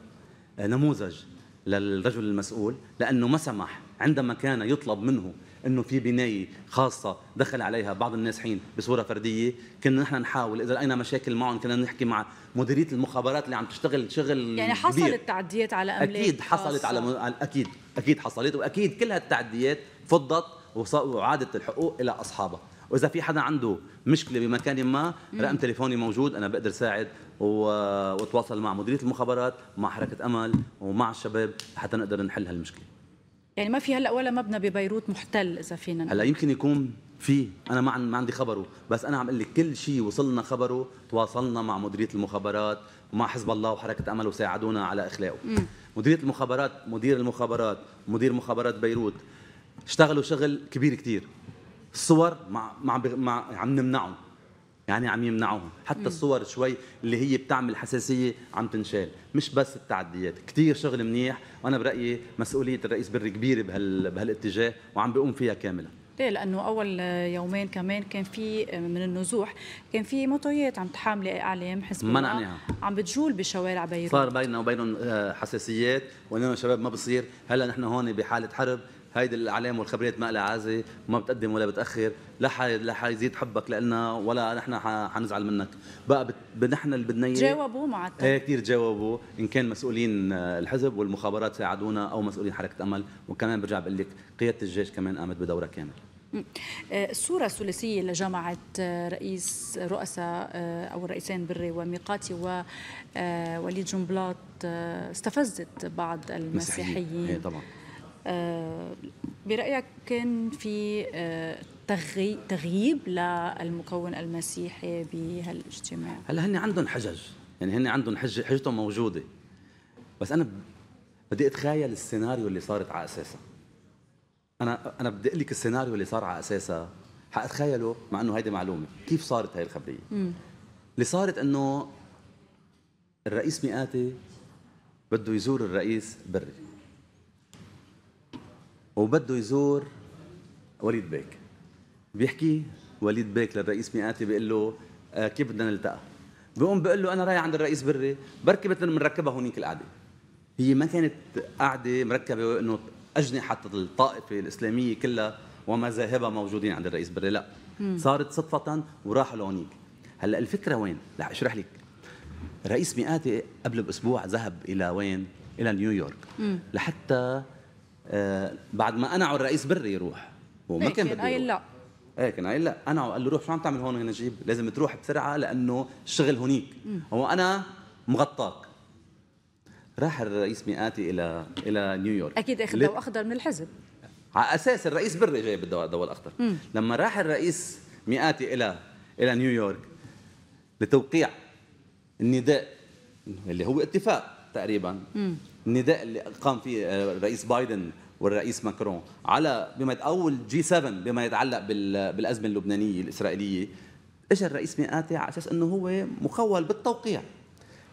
آه، نموذج للرجل المسؤول لانه ما سمح عندما كان يطلب منه انه في بنايه خاصه دخل عليها بعض النازحين بصوره فرديه كنا نحن نحاول اذا لقينا مشاكل معهم كنا نحكي مع مديريه المخابرات اللي عم تشتغل شغل يعني حصلت تعديات على املاك اكيد حصلت خاصة. على اكيد اكيد حصلت واكيد كل هالتعديات فضت وعادت الحقوق الى اصحابها واذا في حدا عنده مشكله بمكان ما رقم تليفوني موجود انا بقدر ساعد واتواصل مع مديريه المخابرات مع حركه امل ومع الشباب حتى نقدر نحل هالمشكله يعني ما في هلا ولا مبنى ببيروت محتل اذا فينا هلا يمكن يكون في انا ما ما عندي خبره بس انا عم اقول لك كل شيء وصلنا خبره تواصلنا مع مديريه المخابرات ومع حزب الله وحركه امل وساعدونا على اخلاقه مديريه المخابرات مدير المخابرات مدير مخابرات بيروت اشتغلوا شغل كبير كتير الصور مع مع, مع عم نمنعهم يعني عم يمنعوهم حتى الصور شوي اللي هي بتعمل حساسيه عم تنشال مش بس التعديات كثير شغل منيح وانا برايي مسؤوليه الرئيس بري كبيره بهال بهالاتجاه وعم بيقوم فيها كامله ليه؟ لانه اول يومين كمان كان في آه، من النزوح كان في مطويات عم تحامل اعلام حزب منعناها عم بتجول بشوارع بيروت صار بيننا وبينهم آه، حساسيات وانه شباب ما بصير هلا نحن هون بحاله حرب هيدي الاعلام والخبريات ما لها عازه وما بتقدم ولا بتاخر لا حي... لا حيزيد حبك لنا ولا نحن حنزعل منك بقى بت... نحن اللي بدنا اياه مع الطب ايه كثير جاوبوا ان كان مسؤولين آه، الحزب والمخابرات ساعدونا او مسؤولين حركه امل وكمان برجع بقول لك قياده الجيش كمان قامت بدورها كامل الصورة آه، الثلاثية اللي جمعت آه، رئيس رؤساء آه، أو الرئيسين بري وميقاتي ووليد جنبلاط استفزت بعض المسيحيين إيه، طبعا برأيك كان في تغييب للمكون المسيحي بهالاجتماع هلا هن عندهم حجج يعني هن عندهم حجة حجتهم موجودة بس أنا بدي أتخيل السيناريو اللي صارت على أساسه انا انا بدي اقول لك السيناريو اللي صار على اساسها حاتخيله مع انه هيدي معلومه كيف صارت هاي الخبريه مم. اللي صارت انه الرئيس مئاتي بده يزور الرئيس بري وبده يزور وليد بيك بيحكي وليد بيك للرئيس مئاتي بيقول له آه كيف بدنا نلتقى بيقوم بيقول له انا رايح عند الرئيس بري بركي مثل بنركبها هونيك القعده هي ما كانت قاعده مركبه انه أجنحة الطائفة الإسلامية كلها ومذاهبها موجودين عند الرئيس بري لا صارت صدفة وراحوا لهونيك هلا الفكرة وين؟ رح أشرح لك رئيس مئاتي قبل بأسبوع ذهب إلى وين؟ إلى نيويورك مم. لحتى آه بعد ما قنعوا الرئيس بري يروح هو ما إيه، كان بده قايل لا ايه كان قايل لا انا قال له روح شو عم تعمل هون نجيب لازم تروح بسرعه لانه الشغل هونيك هو انا مغطاك راح الرئيس مئاتي الى الى نيويورك اكيد اخذ ضوء اخضر من الحزب على اساس الرئيس بري جايب الضوء الاخضر مم. لما راح الرئيس مئاتي الى الى نيويورك لتوقيع النداء اللي هو اتفاق تقريبا مم. النداء اللي قام فيه آه، الرئيس بايدن والرئيس ماكرون على بما اول جي 7 بما يتعلق بالازمه اللبنانيه الاسرائيليه اجى الرئيس مئاتي على اساس انه هو مخول بالتوقيع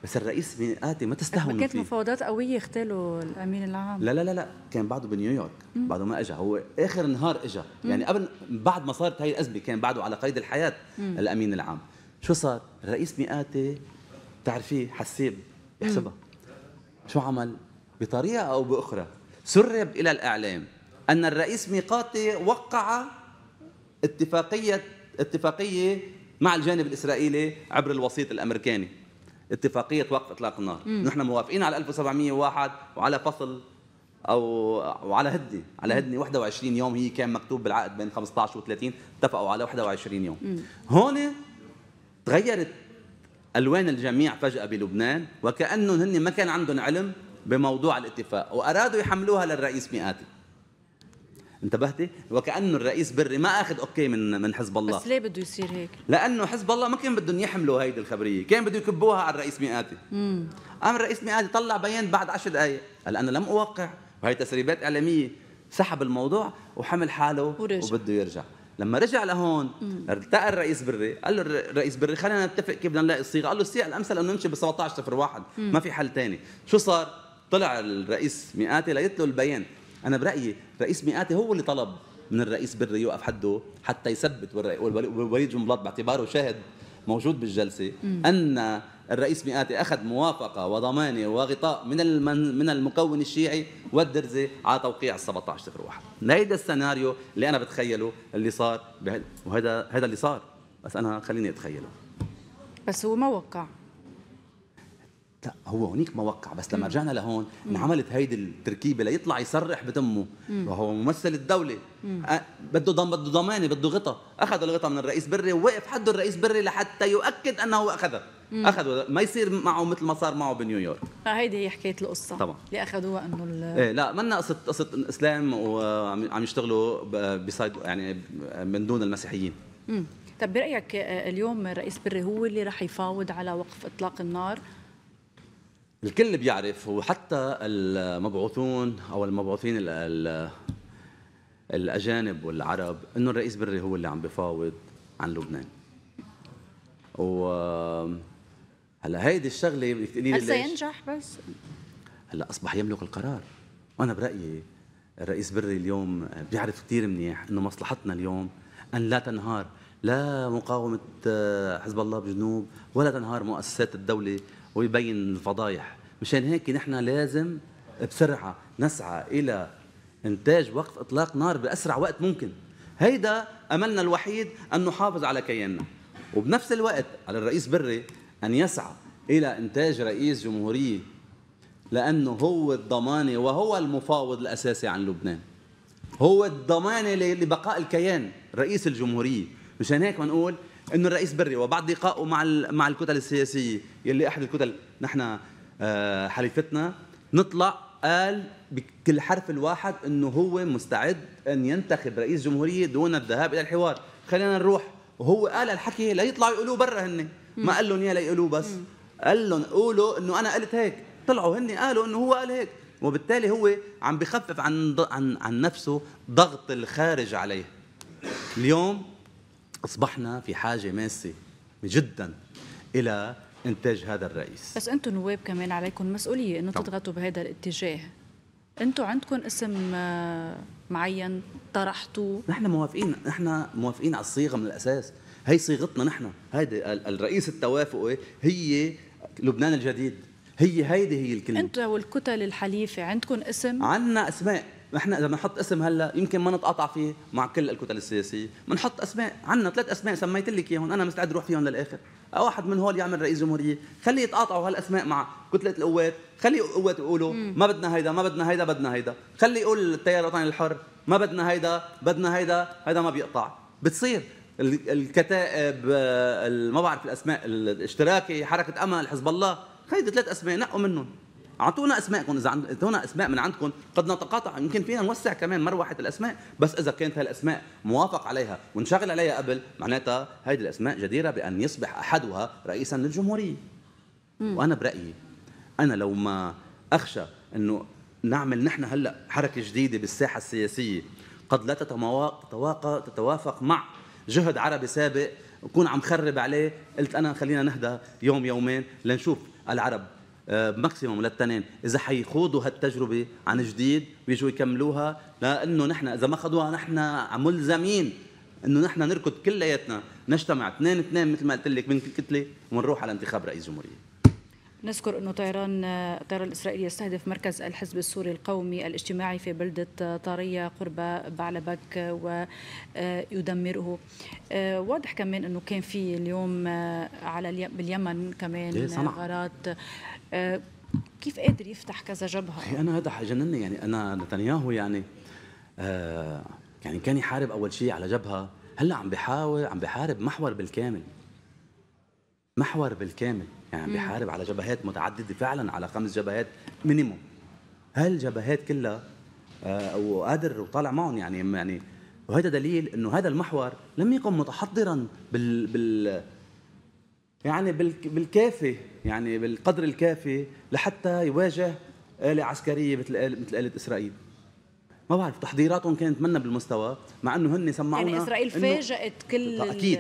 بس الرئيس آتي ما تستهون فيه كانت مفاوضات قويه اغتالوا الامين العام لا لا لا لا كان بعده بنيويورك بعده ما اجى هو اخر نهار اجى يعني قبل بعد ما صارت هي الازمه كان بعده على قيد الحياه الامين العام شو صار الرئيس مئاتي بتعرفيه حسيب يحسبها شو عمل بطريقه او باخرى سرب الى الاعلام ان الرئيس ميقاتي وقع اتفاقيه اتفاقيه مع الجانب الاسرائيلي عبر الوسيط الامريكاني اتفاقيه وقف اطلاق النار نحن موافقين على 1701 وعلى فصل او وعلى هدنه على هدنه 21 يوم هي كان مكتوب بالعقد بين 15 و30 اتفقوا على 21 يوم مم. هون تغيرت الوان الجميع فجاه بلبنان وكانه هن ما كان عندهم علم بموضوع الاتفاق وارادوا يحملوها للرئيس مئاتي انتبهتي وكانه الرئيس بري ما اخذ اوكي من من حزب الله بس ليه بده يصير هيك لانه حزب الله ما كان بدهم يحملوا هيدي الخبريه كان بده يكبوها على الرئيس مئاتي امم قام الرئيس مئاتي طلع بيان بعد 10 دقائق قال انا لم اوقع وهي تسريبات اعلاميه سحب الموضوع وحمل حاله ورجع. وبده يرجع لما رجع لهون التقى الرئيس بري قال له الرئيس بري خلينا نتفق كيف بدنا نلاقي الصيغه قال له الصيغه الامثل انه نمشي ب 17 01 ما في حل ثاني شو صار طلع الرئيس مئاتي ليتلو البيان انا برايي رئيس مئاتي هو اللي طلب من الرئيس بري يوقف حده حتى يثبت وليد جنبلاط باعتباره شاهد موجود بالجلسه م. ان الرئيس مئاتي اخذ موافقه وضمانه وغطاء من من المكون الشيعي والدرزي على توقيع ال 17 صفر واحد هيدا السيناريو اللي انا بتخيله اللي صار وهذا هذا اللي صار بس انا خليني اتخيله بس هو ما وقع لا هو هونيك موقع بس لما رجعنا لهون انعملت هيدي التركيبه ليطلع يصرح بتمه وهو ممثل الدوله بده ضم بده ضمانه بده غطا اخذ الغطا من الرئيس بري ووقف حده الرئيس بري لحتى يؤكد انه اخذها اخذوا ما يصير معه مثل ما صار معه بنيويورك هيدي هي حكايه القصه طبعا اللي اخذوها انه ايه لا منا قصه قصه اسلام وعم يشتغلوا بسايد يعني من دون المسيحيين مم. طب برايك آه، اليوم الرئيس بري هو اللي رح يفاوض على وقف اطلاق النار الكل بيعرف وحتى المبعوثون او المبعوثين الـ الـ الاجانب والعرب انه الرئيس بري هو اللي عم بفاوض عن لبنان و هلا هيدي الشغله بدك تقولي لي هل سينجح بس؟ هلا اصبح يملك القرار وانا برايي الرئيس بري اليوم بيعرف كثير منيح انه مصلحتنا اليوم ان لا تنهار لا مقاومه حزب الله بجنوب ولا تنهار مؤسسات الدوله ويبين الفضايح مشان هيك نحن لازم بسرعه نسعى الى انتاج وقف اطلاق نار باسرع وقت ممكن هيدا املنا الوحيد ان نحافظ على كياننا وبنفس الوقت على الرئيس بري ان يسعى الى انتاج رئيس جمهوريه لانه هو الضمانه وهو المفاوض الاساسي عن لبنان هو الضمانه لبقاء الكيان رئيس الجمهوريه مشان هيك بنقول انه الرئيس بري وبعد لقائه مع مع الكتل السياسيه يلي احد الكتل نحن آه، حليفتنا نطلع قال بكل حرف الواحد انه هو مستعد ان ينتخب رئيس جمهوريه دون الذهاب الى الحوار خلينا نروح وهو قال الحكي لا يطلعوا يقولوه برا هن ما قال لهم اياه ليقولوه بس قال لهم قولوا انه انا قلت هيك طلعوا هن قالوا انه هو قال هيك وبالتالي هو عم بخفف عن عن عن نفسه ضغط الخارج عليه اليوم اصبحنا في حاجه ماسه جدا الى انتاج هذا الرئيس بس انتم نواب كمان عليكم مسؤوليه انه نعم. تضغطوا بهذا الاتجاه انتم عندكم اسم آه، معين طرحتوه نحن موافقين نحن موافقين على الصيغه من الاساس هي صيغتنا نحن هيدي الرئيس التوافقي هي لبنان الجديد هي هيدي هي الكلمه انت والكتل الحليفه عندكم اسم عندنا اسماء احنا اذا بنحط اسم هلا يمكن ما نتقاطع فيه مع كل الكتل السياسيه، بنحط اسماء، عندنا ثلاث اسماء سميت لك اياهم انا مستعد اروح فيهم للاخر، أو واحد من هول يعمل رئيس جمهوريه، خليه يتقاطعوا هالاسماء مع كتله القوات، خلي قوات يقولوا ما بدنا هيدا ما بدنا هيدا بدنا هيدا، خلي يقول التيار الوطني الحر ما بدنا هيدا بدنا هيدا هيدا ما بيقطع، بتصير الكتائب ما بعرف الاسماء الاشتراكي، حركه امل، حزب الله، هيدي ثلاث اسماء نقوا منهم اعطونا اسماءكم اذا اعطونا اسماء من عندكم قد نتقاطع يمكن فينا نوسع كمان مروحه الاسماء بس اذا كانت هالاسماء موافق عليها ونشغل عليها قبل معناتها هيدي الاسماء جديره بان يصبح احدها رئيسا للجمهوريه وانا برايي انا لو ما اخشى انه نعمل نحن هلا حركه جديده بالساحه السياسيه قد لا تتوافق مع جهد عربي سابق وكون عم خرب عليه قلت انا خلينا نهدى يوم يومين لنشوف العرب ماكسيموم آه، للتنين اذا حيخوضوا هالتجربه عن جديد ويجوا يكملوها لانه نحن اذا ما خدوها نحن ملزمين انه نحن نركض كلياتنا نجتمع اثنين اثنين مثل ما قلت لك من كل كتله ونروح على انتخاب رئيس جمهوريه نذكر انه طيران آه، الطيران الاسرائيلي يستهدف مركز الحزب السوري القومي الاجتماعي في بلده آه، طاريه قرب بعلبك ويدمره واضح كمان انه كان في اليوم على باليمن كمان إيه، غارات كيف قادر يفتح كذا جبهه؟ إيه، انا هذا جنني يعني انا نتنياهو يعني آه يعني كان يحارب اول شيء على جبهه هلا عم بحاول عم بحارب محور بالكامل محور بالكامل يعني عم بحارب على جبهات متعدده فعلا على خمس جبهات مينيموم هالجبهات كلها آه وقادر وطالع معهم يعني يعني وهذا دليل انه هذا المحور لم يكن متحضرا بال بال يعني بالكافي يعني بالقدر الكافي لحتى يواجه آلة عسكرية مثل آلة مثل آلة إسرائيل ما بعرف تحضيراتهم كانت منا بالمستوى مع انه هن سمعونا يعني اسرائيل فاجأت كل آه، اكيد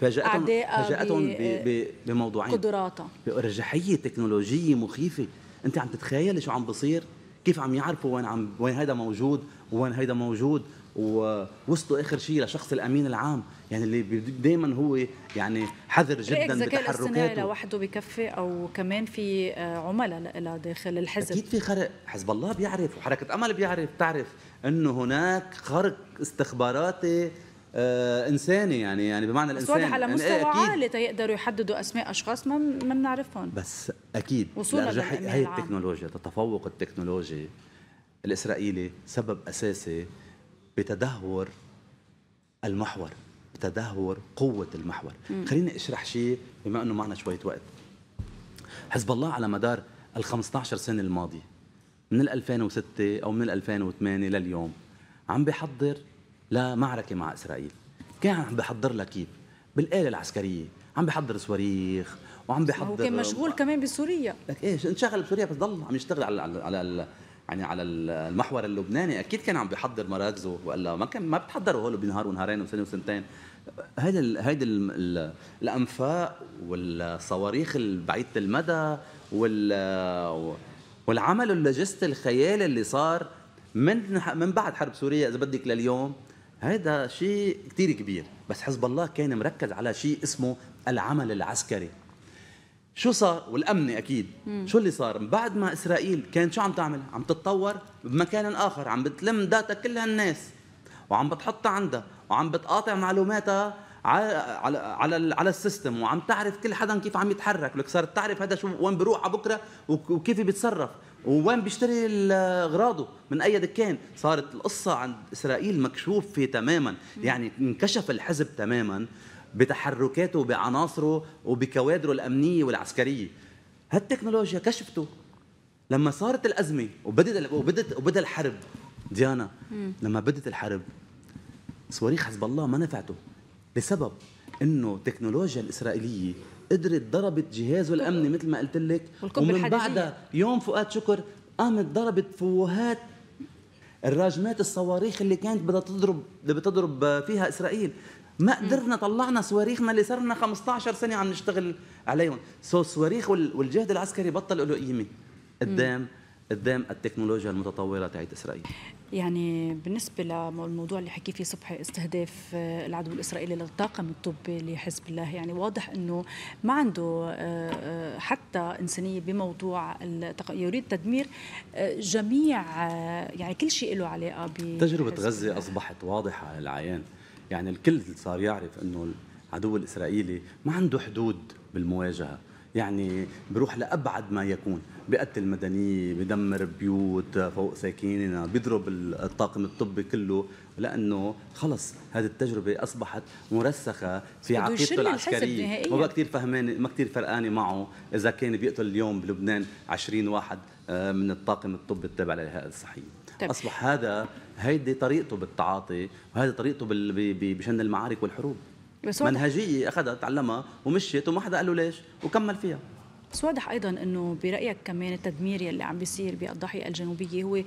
فاجأتهم فاجأتهم آه، بموضوعين قدراتها بأرجحية تكنولوجية مخيفة انت عم تتخيلي شو عم بصير كيف عم يعرفوا وين عم وين هيدا موجود وين هيدا موجود ووصلوا اخر شيء لشخص الامين العام يعني اللي دائما هو يعني حذر جدا بتحركاته الذكاء لوحده بكفي او كمان في آه، عملاء داخل الحزب اكيد في خرق حزب الله بيعرف وحركه امل بيعرف بتعرف انه هناك خرق استخباراتي آه انساني يعني يعني بمعنى الانسان على يعني مستوى يعني عالي تيقدروا يحددوا اسماء اشخاص ما ما بنعرفهم بس اكيد وصولا هي التكنولوجيا التفوق التكنولوجي الاسرائيلي سبب اساسي بتدهور المحور بتدهور قوة المحور مم. خليني أشرح شيء بما أنه معنا شوية وقت حزب الله على مدار ال 15 سنة الماضية من 2006 أو من 2008 لليوم عم بحضر لمعركة مع إسرائيل كان عم بحضر لها كيف بالآلة العسكرية عم بحضر صواريخ وعم بحضر وكان كان مشغول كمان بسوريا لك ايش انشغل بسوريا بس ضل عم يشتغل على على على, يعني على المحور اللبناني اكيد كان عم بيحضر مراكزه والا ما كان ما بتحضروا هول بنهار ونهارين وسنه وسنتين هيدا هيدا الانفاق والصواريخ البعيده المدى وال والعمل اللوجستي الخيالي اللي صار من من بعد حرب سوريا اذا بدك لليوم هيدا شيء كثير كبير بس حزب الله كان مركز على شيء اسمه العمل العسكري شو صار والامني اكيد مم. شو اللي صار بعد ما اسرائيل كانت شو عم تعمل عم تتطور بمكان اخر عم بتلم داتا كل هالناس وعم بتحطها عندها وعم بتقاطع معلوماتها على على على, السيستم وعم تعرف كل حدا كيف عم يتحرك لك صارت تعرف هذا شو وين بيروح على بكره وكيف بيتصرف ووين بيشتري اغراضه من اي دكان صارت القصه عند اسرائيل مكشوف فيه تماما يعني انكشف الحزب تماما بتحركاته بعناصره وبكوادره الامنيه والعسكريه هالتكنولوجيا كشفته لما صارت الازمه وبدت وبدت وبدا الحرب ديانا لما بدت الحرب صواريخ حزب الله ما نفعته لسبب انه التكنولوجيا الاسرائيليه قدرت ضربت جهازه الامني مثل ما قلت لك ومن الحديدية. بعدها يوم فؤاد شكر قامت ضربت فوهات الراجمات الصواريخ اللي كانت بدها تضرب بدها تضرب فيها اسرائيل ما قدرنا طلعنا صواريخنا اللي صرنا 15 سنه عم نشتغل عليهم سو so, الصواريخ والجهد العسكري بطل له قيمه قدام قدام التكنولوجيا المتطوره تاعت اسرائيل يعني بالنسبه للموضوع اللي حكي فيه صبحي استهداف آه، العدو الاسرائيلي للطاقم الطبي لحزب الله يعني واضح انه ما عنده آه، آه، حتى انسانيه بموضوع يريد تدمير جميع يعني كل شيء له علاقه ب تجربه غزه اصبحت واضحه للعيان يعني الكل صار يعرف انه العدو الاسرائيلي ما عنده حدود بالمواجهه يعني بروح لابعد ما يكون بيقتل مدنيه بدمر بيوت فوق ساكنينا بيضرب الطاقم الطبي كله لانه خلص هذه التجربه اصبحت مرسخه في عقيدته العسكريه ما كثير فهمان ما كثير فرقانه معه اذا كان بيقتل اليوم بلبنان 20 واحد آه، من الطاقم الطبي التابع للهيئه الصحيه طيب. اصبح هذا هيدي طريقته بالتعاطي وهذه طريقته بشن المعارك والحروب بس منهجيه اخذها تعلمها ومشيت وما حدا قال له ليش وكمل فيها بس واضح ايضا انه برايك كمان التدمير يلي عم بيصير بالضاحيه الجنوبيه هو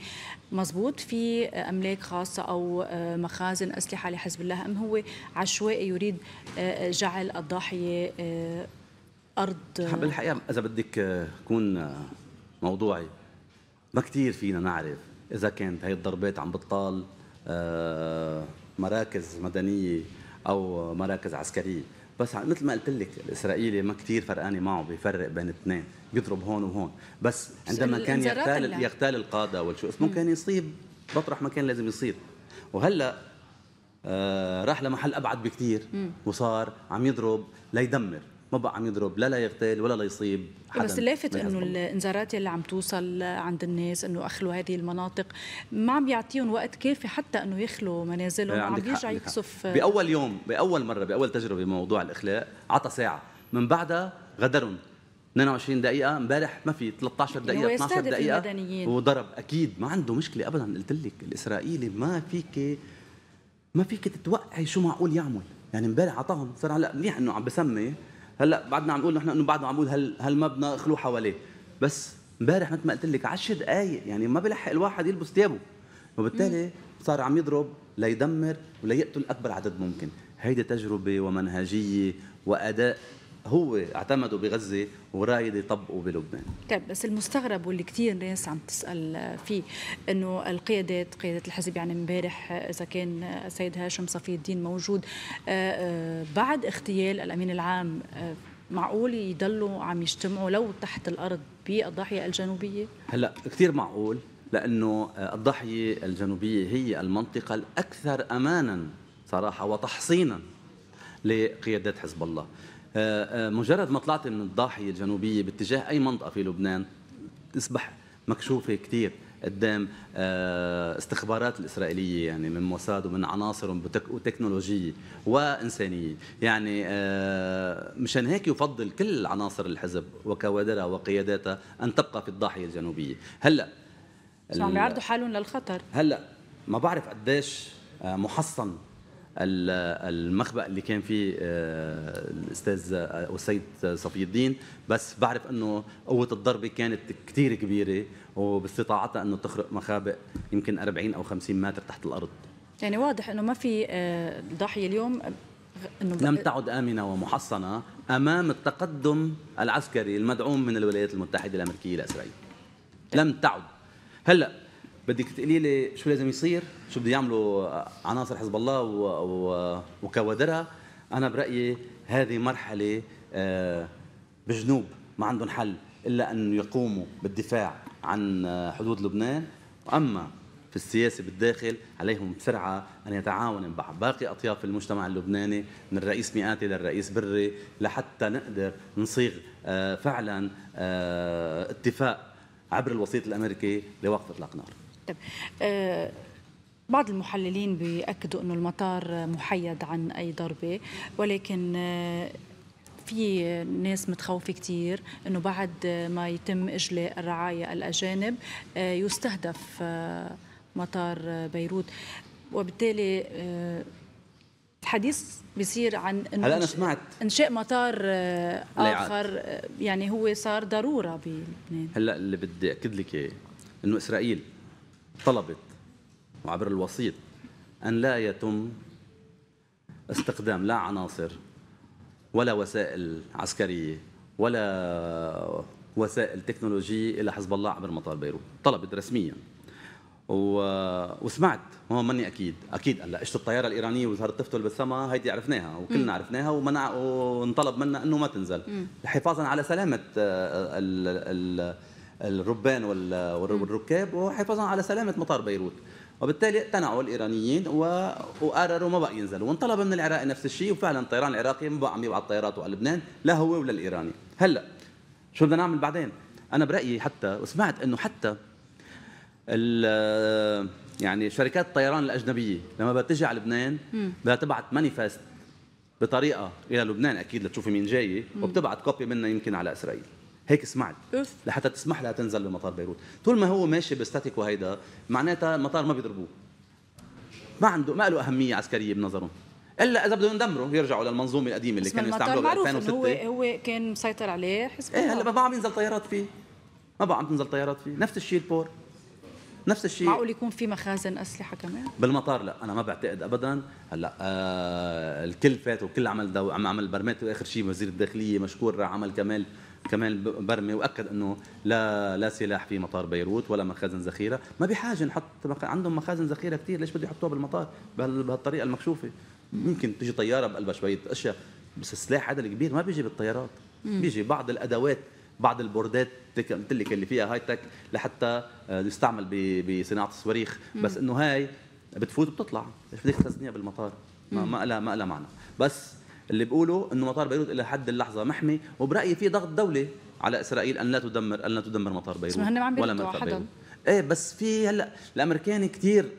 مزبوط في املاك خاصه او آه، مخازن اسلحه لحزب الله ام هو عشوائي يريد آه، جعل الضاحيه آه، ارض بالحقيقه اذا بدك كون موضوعي ما كثير فينا نعرف اذا كانت هي الضربات عم بتطال آه، مراكز مدنيه او مراكز عسكريه بس مثل ما قلت لك الاسرائيلي ما كثير فرقانه معه بيفرق بين الاثنين بيضرب هون وهون بس عندما كان يغتال يعني. يغتال القاده والشو اسمه كان يصيب بطرح ما كان لازم يصيب وهلا آه راح لمحل ابعد بكثير وصار عم يضرب ليدمر ما بقى عم يضرب لا لا يغتال ولا لا يصيب إيه، حدا بس اللافت انه الانذارات اللي عم توصل عند الناس انه اخلوا هذه المناطق ما عم بيعطيهم وقت كافي حتى انه يخلوا منازلهم إيه، عم بيرجع يكسف باول يوم باول مره باول تجربه بموضوع الاخلاء عطى ساعه من بعدها غدرهم 22 دقيقة امبارح ما في 13 دقيقة 12 دقيقة المدنيين. وضرب أكيد ما عنده مشكلة أبدا قلت لك الإسرائيلي ما فيك ما فيك تتوقعي شو معقول يعمل يعني امبارح عطاهم صار هلا منيح انه عم بسمي هلا بعدنا عم نقول نحن انه بعدنا عم نقول هال هالمبنى خلو حواليه بس امبارح مثل ما قلت لك 10 دقائق يعني ما بلحق الواحد يلبس ثيابه وبالتالي صار عم يضرب ليدمر وليقتل اكبر عدد ممكن هيدي تجربه ومنهجيه واداء هو اعتمدوا بغزه ورايد يطبقوا بلبنان طيب بس المستغرب واللي كثير ناس عم تسال فيه انه القيادات قياده الحزب يعني امبارح اذا كان السيد هاشم صفي الدين موجود آه، آه، بعد اغتيال الامين العام آه، معقول يضلوا عم يجتمعوا لو تحت الارض بالضاحيه الجنوبيه؟ هلا كثير معقول لانه الضاحيه الجنوبيه هي المنطقه الاكثر امانا صراحه وتحصينا لقيادات حزب الله آه، آه، مجرد ما طلعت من الضاحية الجنوبية باتجاه أي منطقة في لبنان تصبح مكشوفة كثير قدام آه، استخبارات الإسرائيلية يعني من موساد ومن عناصر وتكنولوجية وإنسانية يعني مشان هيك يفضل كل عناصر الحزب وكوادرها وقياداتها أن تبقى في الضاحية الجنوبية هلأ شو عم يعرضوا حالهم للخطر هلأ ما بعرف قديش محصن المخبأ اللي كان فيه آه، الاستاذ آه، والسيد صفي الدين بس بعرف انه قوه الضربه كانت كثير كبيره وباستطاعتها انه تخرق مخابئ يمكن 40 او 50 متر تحت الارض يعني واضح انه ما في آه، ضحيه اليوم إنه لم تعد امنه ومحصنه امام التقدم العسكري المدعوم من الولايات المتحده الامريكيه لاسرائيل لم تعد هلا بدك تقولي لي شو لازم يصير شو بده يعملوا عناصر حزب الله و... و... وكوادرها انا برايي هذه مرحله آه، بجنوب ما عندهم حل الا ان يقوموا بالدفاع عن آه، حدود لبنان واما في السياسه بالداخل عليهم بسرعه ان يتعاونوا مع باقي اطياف المجتمع اللبناني من الرئيس مئاتي للرئيس بري لحتى نقدر نصيغ آه، فعلا اتفاق عبر الوسيط الامريكي لوقف اطلاق نار طيب آه بعض المحللين بيأكدوا أنه المطار محيد عن أي ضربة ولكن آه، في ناس متخوفة كتير أنه بعد ما يتم إجلاء الرعاية الأجانب آه، يستهدف آه، مطار بيروت وبالتالي الحديث بيصير عن انه هلا انا سمعت انشاء مطار اخر يعني هو صار ضروره بلبنان هلا اللي بدي اكد لك اياه انه اسرائيل طلبت وعبر الوسيط أن لا يتم استخدام لا عناصر ولا وسائل عسكرية ولا وسائل تكنولوجية إلى حزب الله عبر مطار بيروت طلبت رسميا و... وسمعت هو مني اكيد اكيد هلا اشت الطياره الايرانيه وظهرت تفتل بالسماء هيدي عرفناها وكلنا م. عرفناها ومنع وانطلب منا انه ما تنزل م. حفاظا على سلامه آه، ال... ال... الربان والركاب وحفاظا على سلامه مطار بيروت وبالتالي اقتنعوا الايرانيين وقرروا ما بقى ينزلوا وانطلب من العراق نفس الشيء وفعلا الطيران العراقي ما بقى عم يبعث طياراته على لبنان لا هو ولا الايراني هلا شو بدنا نعمل بعدين انا برايي حتى وسمعت انه حتى يعني شركات الطيران الاجنبيه لما بتجي على لبنان بدها تبعث مانيفست بطريقه الى لبنان اكيد لتشوفي مين جاي وبتبعث كوبي منها يمكن على اسرائيل هيك سمعت لحتى تسمح لها تنزل بمطار بيروت طول ما هو ماشي بستاتيك وهيدا معناتها المطار ما بيضربوه ما عنده ما له اهميه عسكريه بنظرهم الا اذا بدهم يدمروا يرجعوا للمنظومه القديمه اللي كانوا يستعملوها ب 2006 هو هو كان مسيطر عليه حزب إيه، الله ايه هلا ما بقى عم ينزل طيارات فيه ما بقى عم تنزل طيارات فيه نفس الشيء البور نفس الشيء معقول يكون في مخازن اسلحه كمان بالمطار لا انا ما بعتقد ابدا هلا آه الكل فات وكل عمل دو عم عمل برمات واخر شيء وزير الداخليه مشكور عمل كمال كمان برمي واكد انه لا لا سلاح في مطار بيروت ولا مخازن ذخيره ما بحاجه نحط عندهم مخازن ذخيره كثير ليش بده يحطوها بالمطار بهالطريقه المكشوفه ممكن تجي طياره بقلبها شويه اشياء بس السلاح هذا الكبير ما بيجي بالطيارات بيجي بعض الادوات بعض البوردات قلت لك اللي فيها هاي تك لحتى آه، يستعمل بصناعه الصواريخ بس انه هاي بتفوت وبتطلع ليش بدك تخزنيها بالمطار ما ما لها ما لها معنى بس اللي بيقولوا انه مطار بيروت الى حد اللحظه محمي وبرايي في ضغط دولي على اسرائيل ان لا تدمر ان لا تدمر مطار بيروت ولا مدفع بيروت ايه بس في هلا الامريكان كثير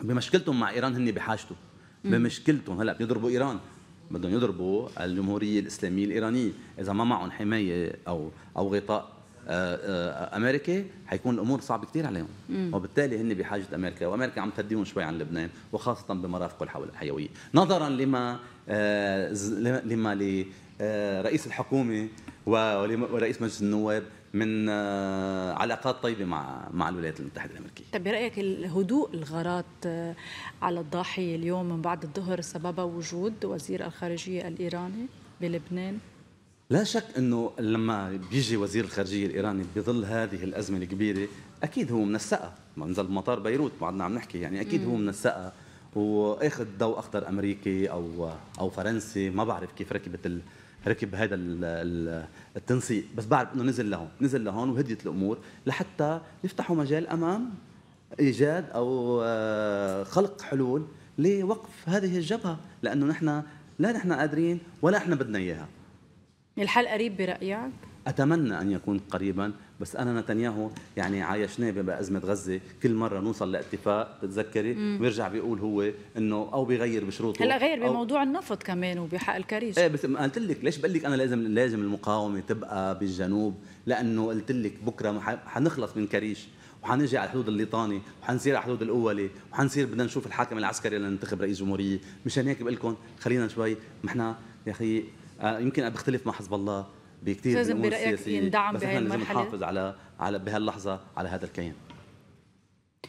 بمشكلتهم مع ايران هن بحاجته بمشكلتهم هلا بيضربوا ايران بدهم يضربوا الجمهوريه الاسلاميه الايرانيه اذا ما معهم حمايه او او غطاء آه، آه، امريكا حيكون الامور صعبه كثير عليهم وبالتالي هن بحاجه امريكا وامريكا عم تهديهم شوي عن لبنان وخاصه بمرافقه الحيويه نظرا لما آه، لما لرئيس الحكومه ورئيس مجلس النواب من علاقات طيبه مع مع الولايات المتحده الامريكيه. طيب برايك الهدوء الغارات على الضاحيه اليوم من بعد الظهر سببها وجود وزير الخارجيه الايراني بلبنان؟ لا شك انه لما بيجي وزير الخارجيه الايراني بظل هذه الازمه الكبيره اكيد هو منسقها منزل مطار بيروت بعدنا عم نحكي يعني اكيد مم. هو منسقها واخذ ضوء اخضر امريكي او او فرنسي ما بعرف كيف ركبت ال... ركب هذا التنسيق بس بعرف انه نزل لهون نزل لهون وهديت الامور لحتى يفتحوا مجال امام ايجاد او آه، خلق حلول لوقف هذه الجبهه لانه نحن لا نحن قادرين ولا احنا بدنا اياها الحل قريب برأيك؟ اتمنى ان يكون قريبا بس انا نتنياهو يعني عايشناه بازمه غزه كل مره نوصل لاتفاق بتتذكري ويرجع بيقول هو انه او بيغير بشروطه هلا غير بموضوع النفط كمان وبحق الكريش ايه بس قلت لك ليش بقول لك انا لازم لازم المقاومه تبقى بالجنوب لانه قلت لك بكره حنخلص من كريش وحنجي على الحدود الليطاني وحنصير على الحدود الاولي وحنصير بدنا نشوف الحاكم العسكري لننتخب رئيس جمهوريه مشان هيك بقول لكم خلينا شوي ما احنا يا اخي آه، يمكن أنا بختلف مع حزب الله بكثير لازم برأيك يندعم بهي المرحلة لازم نحافظ على على بهاللحظة على هذا الكيان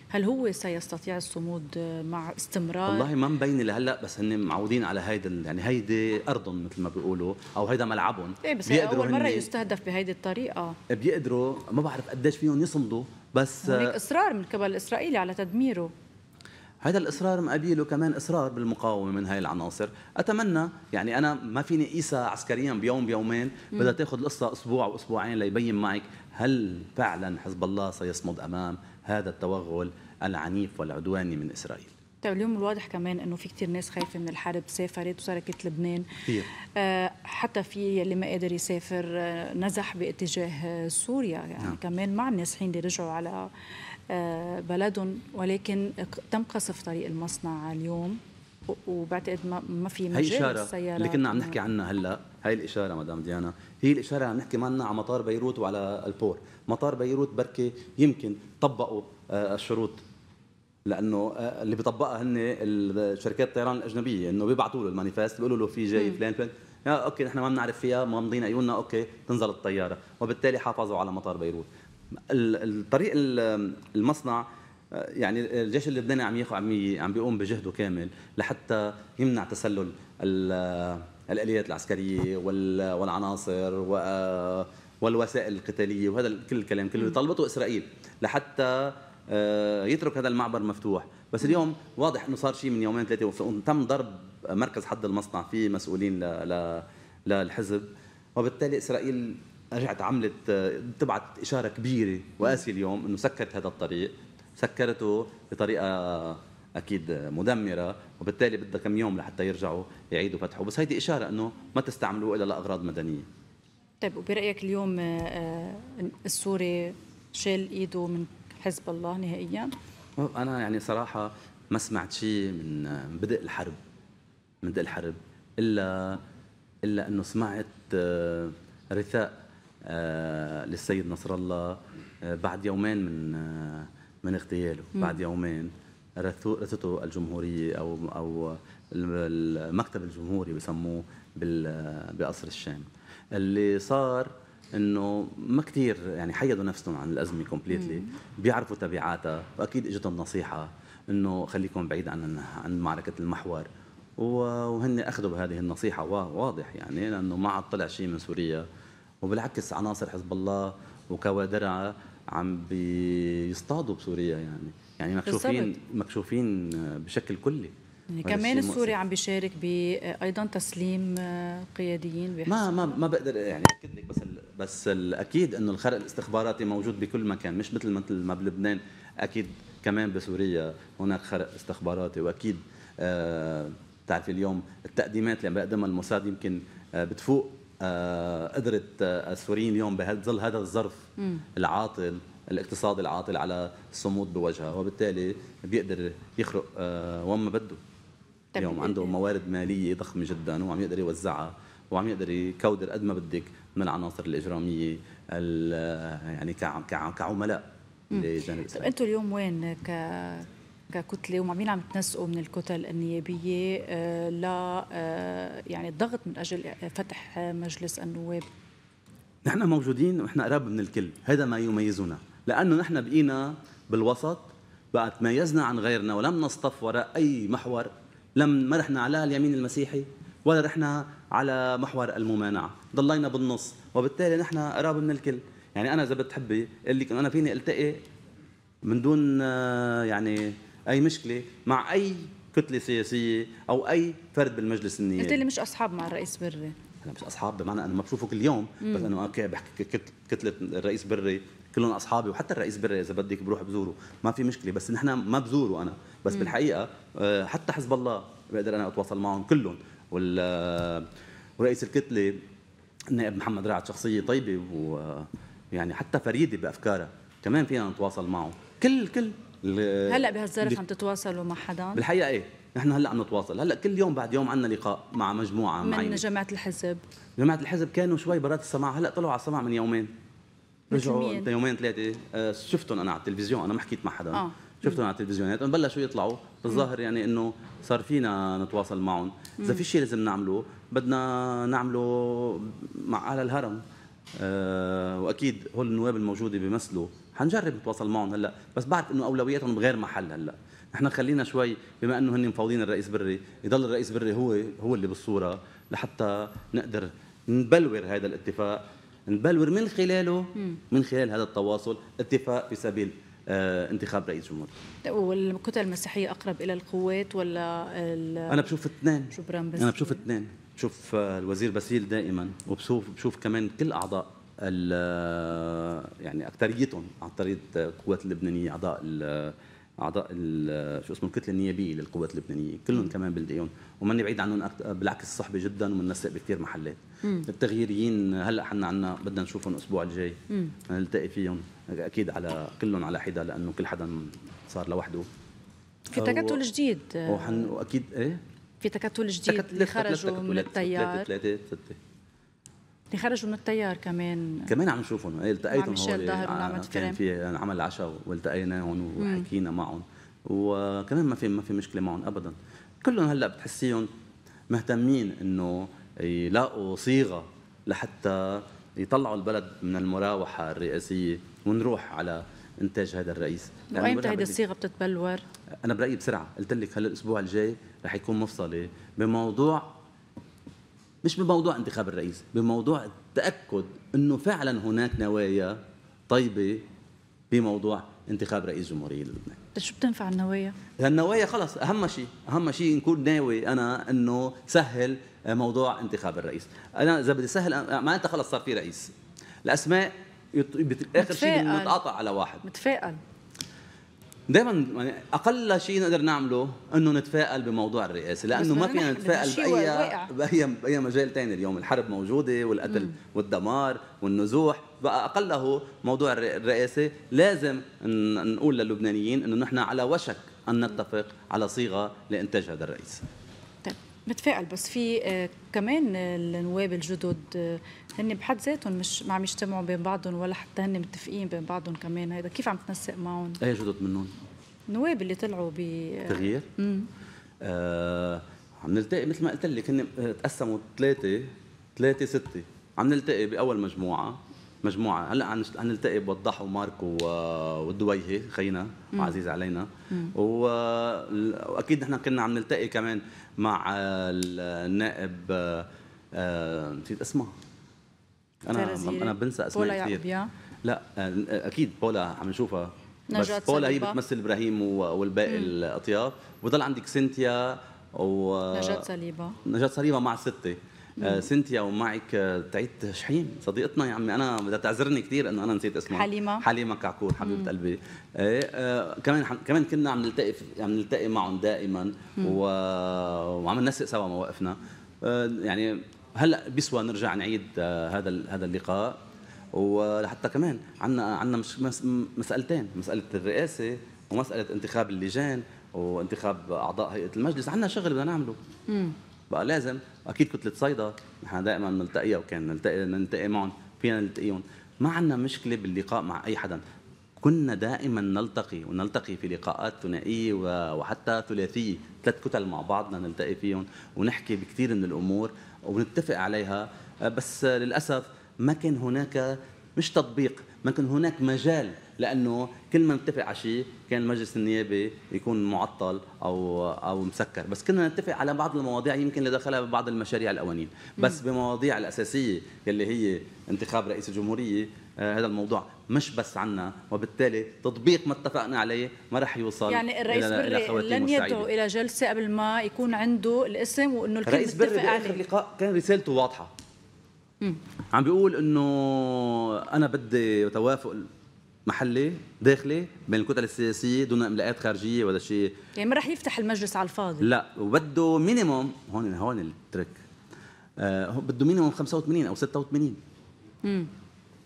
هل هو سيستطيع الصمود مع استمرار؟ والله ما مبين لهلا بس هن معودين على هيدا يعني هيدي ارضهم مثل ما بيقولوا او هيدا ملعبهم ايه بس بيقدروا اول مره يستهدف بهيدي الطريقه بيقدروا ما بعرف قديش فيهم يصمدوا بس هناك اصرار من قبل الاسرائيلي على تدميره هذا الاصرار مقابله كمان اصرار بالمقاومه من هاي العناصر اتمنى يعني انا ما فيني قيسها عسكريا بيوم بيومين بدها تاخذ القصه اسبوع او اسبوعين ليبين معك هل فعلا حزب الله سيصمد امام هذا التوغل العنيف والعدواني من اسرائيل طيب اليوم الواضح كمان انه في كثير ناس خايفه من الحرب سافرت وتركت لبنان كثير آه حتى في اللي ما قادر يسافر آه، نزح باتجاه آه، سوريا يعني نعم. كمان مع النازحين اللي رجعوا على آه، بلدهم ولكن تم قصف طريق المصنع اليوم وبعتقد ما في مجال هي إشارة السيارة اللي كنا عم نحكي عنها هلا هي الإشارة مدام ديانا هي الإشارة عم نحكي معنا على مطار بيروت وعلى البور مطار بيروت بركي يمكن طبقوا آه، الشروط لانه آه، اللي بيطبقها هن شركات الطيران الاجنبيه انه بيبعثوا له المانيفست بيقولوا له في جاي فلان فلان يا اوكي نحن ما بنعرف فيها مغمضين عيوننا اوكي تنزل الطياره وبالتالي حافظوا على مطار بيروت الطريق المصنع آه، يعني الجيش اللبناني عم ياخذ عم عم بيقوم بجهده كامل لحتى يمنع تسلل آه، الاليات العسكريه آه، والعناصر والوسائل القتاليه وهذا كل الكلام كله اللي طلبته اسرائيل لحتى يترك هذا المعبر مفتوح بس اليوم واضح انه صار شيء من يومين ثلاثه تم ضرب مركز حد المصنع في مسؤولين للحزب وبالتالي اسرائيل رجعت عملت تبعت اشاره كبيره وقاسيه اليوم انه سكرت هذا الطريق سكرته بطريقه اكيد مدمره وبالتالي بدها كم يوم لحتى يرجعوا يعيدوا فتحه بس هيدي اشاره انه ما تستعملوه الا لاغراض مدنيه طيب وبرايك اليوم آه، السوري شال ايده من حزب الله نهائيا انا يعني صراحه ما سمعت شيء من بدء الحرب من بدء الحرب الا الا انه سمعت آه، رثاء آه، للسيد نصر الله آه، بعد يومين من آه، من اغتياله بعد يومين رثته الجمهوريه او او المكتب الجمهوري بسموه بقصر الشام اللي صار انه ما كثير يعني حيدوا نفسهم عن الازمه كومبليتلي بيعرفوا تبعاتها فاكيد اجتهم نصيحه انه خليكم بعيد عن عن معركه المحور وهن اخذوا بهذه النصيحه واضح يعني لانه ما عاد طلع شيء من سوريا وبالعكس عناصر حزب الله وكوادرها عم بيصطادوا بسوريا يعني يعني مكشوفين بالزبط. مكشوفين بشكل كلي يعني كمان السوري عم بيشارك بايضا بي تسليم قياديين ما ما ما بقدر يعني اكد لك بس بس الاكيد انه الخرق الاستخباراتي موجود بكل مكان مش مثل مثل ما بلبنان اكيد كمان بسوريا هناك خرق استخباراتي واكيد آه بتعرفي اليوم التقديمات اللي عم بيقدمها الموساد يمكن آه بتفوق آه، قدرت آه، السوريين اليوم بظل هذا الظرف العاطل الاقتصاد العاطل على الصمود بوجهها وبالتالي بيقدر يخرق آه، وين ما بده اليوم عنده موارد ماليه ضخمه جدا وعم يقدر يوزعها وعم يقدر يكودر قد ما بدك من العناصر الاجراميه يعني كعملاء لجانب انتم اليوم وين ك ككتله مين عم تنسقوا من الكتل النيابيه آه، ل آه، يعني الضغط من اجل فتح مجلس النواب نحن موجودين ونحن قراب من الكل هذا ما يميزنا لانه نحن بقينا بالوسط بعد ميزنا عن غيرنا ولم نصطف وراء اي محور لم ما رحنا على اليمين المسيحي ولا رحنا على محور الممانعه ضلينا بالنص وبالتالي نحن قراب من الكل يعني انا اذا بتحبي قال لك انا فيني التقي من دون آه، يعني اي مشكله مع اي كتله سياسيه او اي فرد بالمجلس النيابي قلت لي مش اصحاب مع الرئيس بري انا مش اصحاب بمعنى انه ما بشوفه كل يوم مم. بس انه اوكي بحكي كتله الرئيس بري كلهم اصحابي وحتى الرئيس بري اذا بدك بروح بزوره ما في مشكله بس نحن ما بزوره انا بس مم. بالحقيقه آه، حتى حزب الله بقدر انا اتواصل معهم كلهم وال آه، ورئيس الكتله النائب محمد رعد شخصيه طيبه ويعني آه، حتى فريده بافكارها كمان فينا نتواصل معه كل كل هلا بهالظرف عم تتواصلوا مع حدا؟ بالحقيقه ايه نحن هلا عم نتواصل هلا كل يوم بعد يوم عندنا لقاء مع مجموعه من معينة. جماعه الحزب جماعه الحزب كانوا شوي برات السماع هلا طلعوا على السماع من يومين رجعوا يومين ثلاثه آه شفتهم انا على التلفزيون انا ما حكيت مع حدا آه. شفتهم على التلفزيونات بلشوا يطلعوا بالظاهر يعني انه صار فينا نتواصل معهم اذا في شيء لازم نعمله بدنا نعمله مع اهل الهرم آه واكيد هول النواب الموجوده بيمثلوا حنجرب نتواصل معهم هلا بس بعرف انه اولوياتهم بغير محل هلا نحن خلينا شوي بما انه هن مفاوضين الرئيس بري يضل الرئيس بري هو هو اللي بالصوره لحتى نقدر نبلور هذا الاتفاق نبلور من خلاله من خلال هذا التواصل اتفاق في سبيل آه، انتخاب رئيس جمهورية والكتل المسيحية أقرب إلى القوات ولا أنا بشوف اثنين بس أنا بشوف اثنين بشوف آه، الوزير باسيل دائما وبشوف بشوف كمان كل أعضاء يعني اكثريتهم عن طريق القوات اللبنانيه اعضاء اعضاء شو اسمه الكتله النيابيه للقوات اللبنانيه كلهم كمان بلدقيهم وماني بعيد عنهم بالعكس صحبه جدا ومنسق بكثير محلات مم. التغييريين هلا حنا عنا بدنا نشوفهم الاسبوع الجاي نلتقي فيهم اكيد على كلهم على حدا لانه كل حدا صار لوحده في تكتل جديد وحن واكيد ايه في تكتل جديد اللي خرجوا من التيار ثلاثه ثلاثه اللي خرجوا من التيار كمان كمان عم نشوفهم إيه، التقيتهم هول آه، كان في عمل والتقينا والتقيناهم وحكينا معهم وكمان ما في ما في مشكله معهم ابدا كلهم هلا بتحسيهم مهتمين انه يلاقوا صيغه لحتى يطلعوا البلد من المراوحه الرئاسيه ونروح على انتاج هذا الرئيس وايمتى هيدي الصيغه بتتبلور؟ انا برايي بسرعه قلت لك هلا الاسبوع الجاي رح يكون مفصلي بموضوع مش بموضوع انتخاب الرئيس بموضوع التاكد انه فعلا هناك نوايا طيبه بموضوع انتخاب رئيس جمهوريه للبنان شو بتنفع النوايا؟ النوايا خلص اهم شيء اهم شيء نكون ناوي انا انه سهل موضوع انتخاب الرئيس انا اذا بدي سهل ما انت خلص صار في رئيس الاسماء يط... اخر شيء بنتقاطع على واحد متفائل دائما يعني اقل شيء نقدر نعمله انه نتفائل بموضوع الرئاسه لانه ما فينا نتفائل باي باي باي مجال ثاني اليوم الحرب موجوده والقتل مم. والدمار والنزوح بقى اقله موضوع الرئاسه لازم نقول للبنانيين انه نحن على وشك ان نتفق على صيغه لانتاج هذا الرئيس طيب نتفائل بس في آه، كمان النواب الجدد آه، هن بحد ذاتهم مش ما عم يجتمعوا بين بعضهم ولا حتى هن متفقين بين بعضهم كمان هيدا كيف عم تنسق معهم؟ ايه جدد منهم؟ النواب اللي طلعوا ب تغيير؟ امم آه عم نلتقي مثل ما قلت لك هن آه، تقسموا ثلاثه ثلاثه سته عم نلتقي باول مجموعه مجموعه هلا عم نلتقي بوضح ومارك والدويهي خينا وعزيز علينا واكيد نحن كنا عم نلتقي كمان مع النائب آه، نسيت اسمه انا انا بنسى اسماء كثير لا آه، اكيد بولا عم نشوفها بس بولا هي بتمثل ابراهيم والباقي الاطياف وبضل عندك سنتيا و نجاة صليبه نجاة صليبه مع سته آه، سنتيا ومعك آه، تعيد شحيم صديقتنا يا عمي انا بدها تعذرني كثير انه انا نسيت اسمها حليمه حليمه كعكور حبيبه قلبي ايه آه كمان حم... كمان كنا عم نلتقي عم نلتقي معهم دائما و... وعم ننسق سوا مواقفنا آه يعني هلا بيسوى نرجع نعيد آه، هذا هذا اللقاء ولحتى كمان عندنا عندنا مسالتين مساله الرئاسه ومساله انتخاب اللجان وانتخاب اعضاء هيئه المجلس عندنا شغل بدنا نعمله بقى لازم اكيد كتله صيدا نحن دائما نلتقيها وكان نلتقي نلتقي معهم فينا نلتقيهم ما عندنا مشكله باللقاء مع اي حدا كنا دائما نلتقي ونلتقي في لقاءات ثنائيه وحتى ثلاثيه ثلاث كتل مع بعضنا نلتقي فيهم ونحكي بكثير من الامور وبنتفق عليها آه، بس آه، للاسف ما كان هناك مش تطبيق ما كان هناك مجال لانه كل ما نتفق على شيء كان المجلس النيابي يكون معطل او او مسكر بس كنا نتفق على بعض المواضيع يمكن اللي دخلها ببعض المشاريع القوانين بس بمواضيع الاساسيه اللي هي انتخاب رئيس الجمهوريه آه، هذا الموضوع مش بس عنا وبالتالي تطبيق ما اتفقنا عليه ما رح يوصل يعني الرئيس إلى بري لن يدعو الى جلسه قبل ما يكون عنده الاسم وانه الكل الرئيس بري باخر لقاء كان رسالته واضحه مم. عم بيقول انه انا بدي توافق محلي داخلي بين الكتل السياسيه دون املاءات خارجيه ولا شيء يعني ما رح يفتح المجلس على الفاضي لا وبده مينيموم هون هون التريك آه بده مينيموم 85 او 86 امم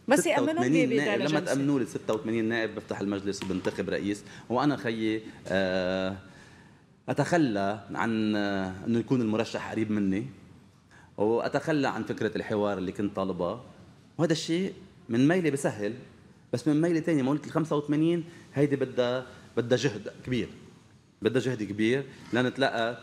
بس يامنوا لي لما تامنوا لي 86 نائب بفتح المجلس وبنتخب رئيس وانا خيي آه، اتخلى عن آه، انه يكون المرشح قريب مني واتخلى عن فكره الحوار اللي كنت طالبه وهذا الشيء من ميلي بسهل بس من ميلي ثانيه مولد قلت 85 هيدي بدها بدها جهد كبير بدها جهد كبير لنتلقى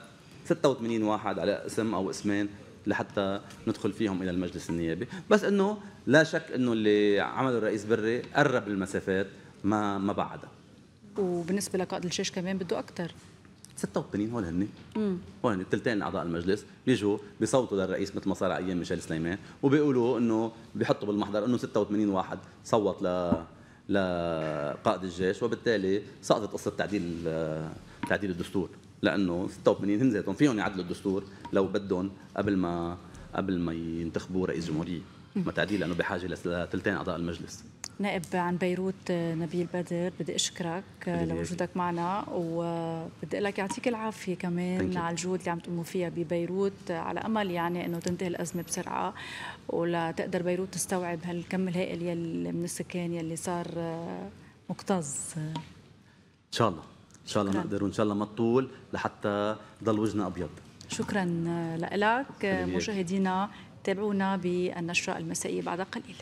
86 واحد على اسم او اسمين لحتى ندخل فيهم الى المجلس النيابي بس انه لا شك انه اللي عمله الرئيس بري قرب المسافات ما ما بعدها وبالنسبه لقائد الجيش كمان بده اكثر 86 هول هن هول هن الثلثين اعضاء المجلس بيجوا بصوتوا للرئيس مثل ما صار ايام ميشيل سليمان وبيقولوا انه بيحطوا بالمحضر انه 86 واحد صوت ل لقائد الجيش وبالتالي سقطت قصه تعديل تعديل الدستور لانه 86 هن ذاتهم فيهم يعدلوا الدستور لو بدهم قبل ما قبل ما ينتخبوا رئيس جمهوريه ما تعديل لانه بحاجه لثلثين اعضاء المجلس نائب عن بيروت نبيل بدر بدي اشكرك لوجودك معنا وبدي اقول لك يعطيك العافيه كمان على الجهود اللي عم تقوموا فيها ببيروت على امل يعني انه تنتهي الازمه بسرعه ولتقدر بيروت تستوعب هالكم الهائل يلي من السكان يلي صار مكتظ ان شاء الله ان شاء الله نقدر وان شاء الله ما تطول لحتى ضل وجهنا ابيض شكرا لك مشاهدينا تابعونا بالنشره المسائيه بعد قليل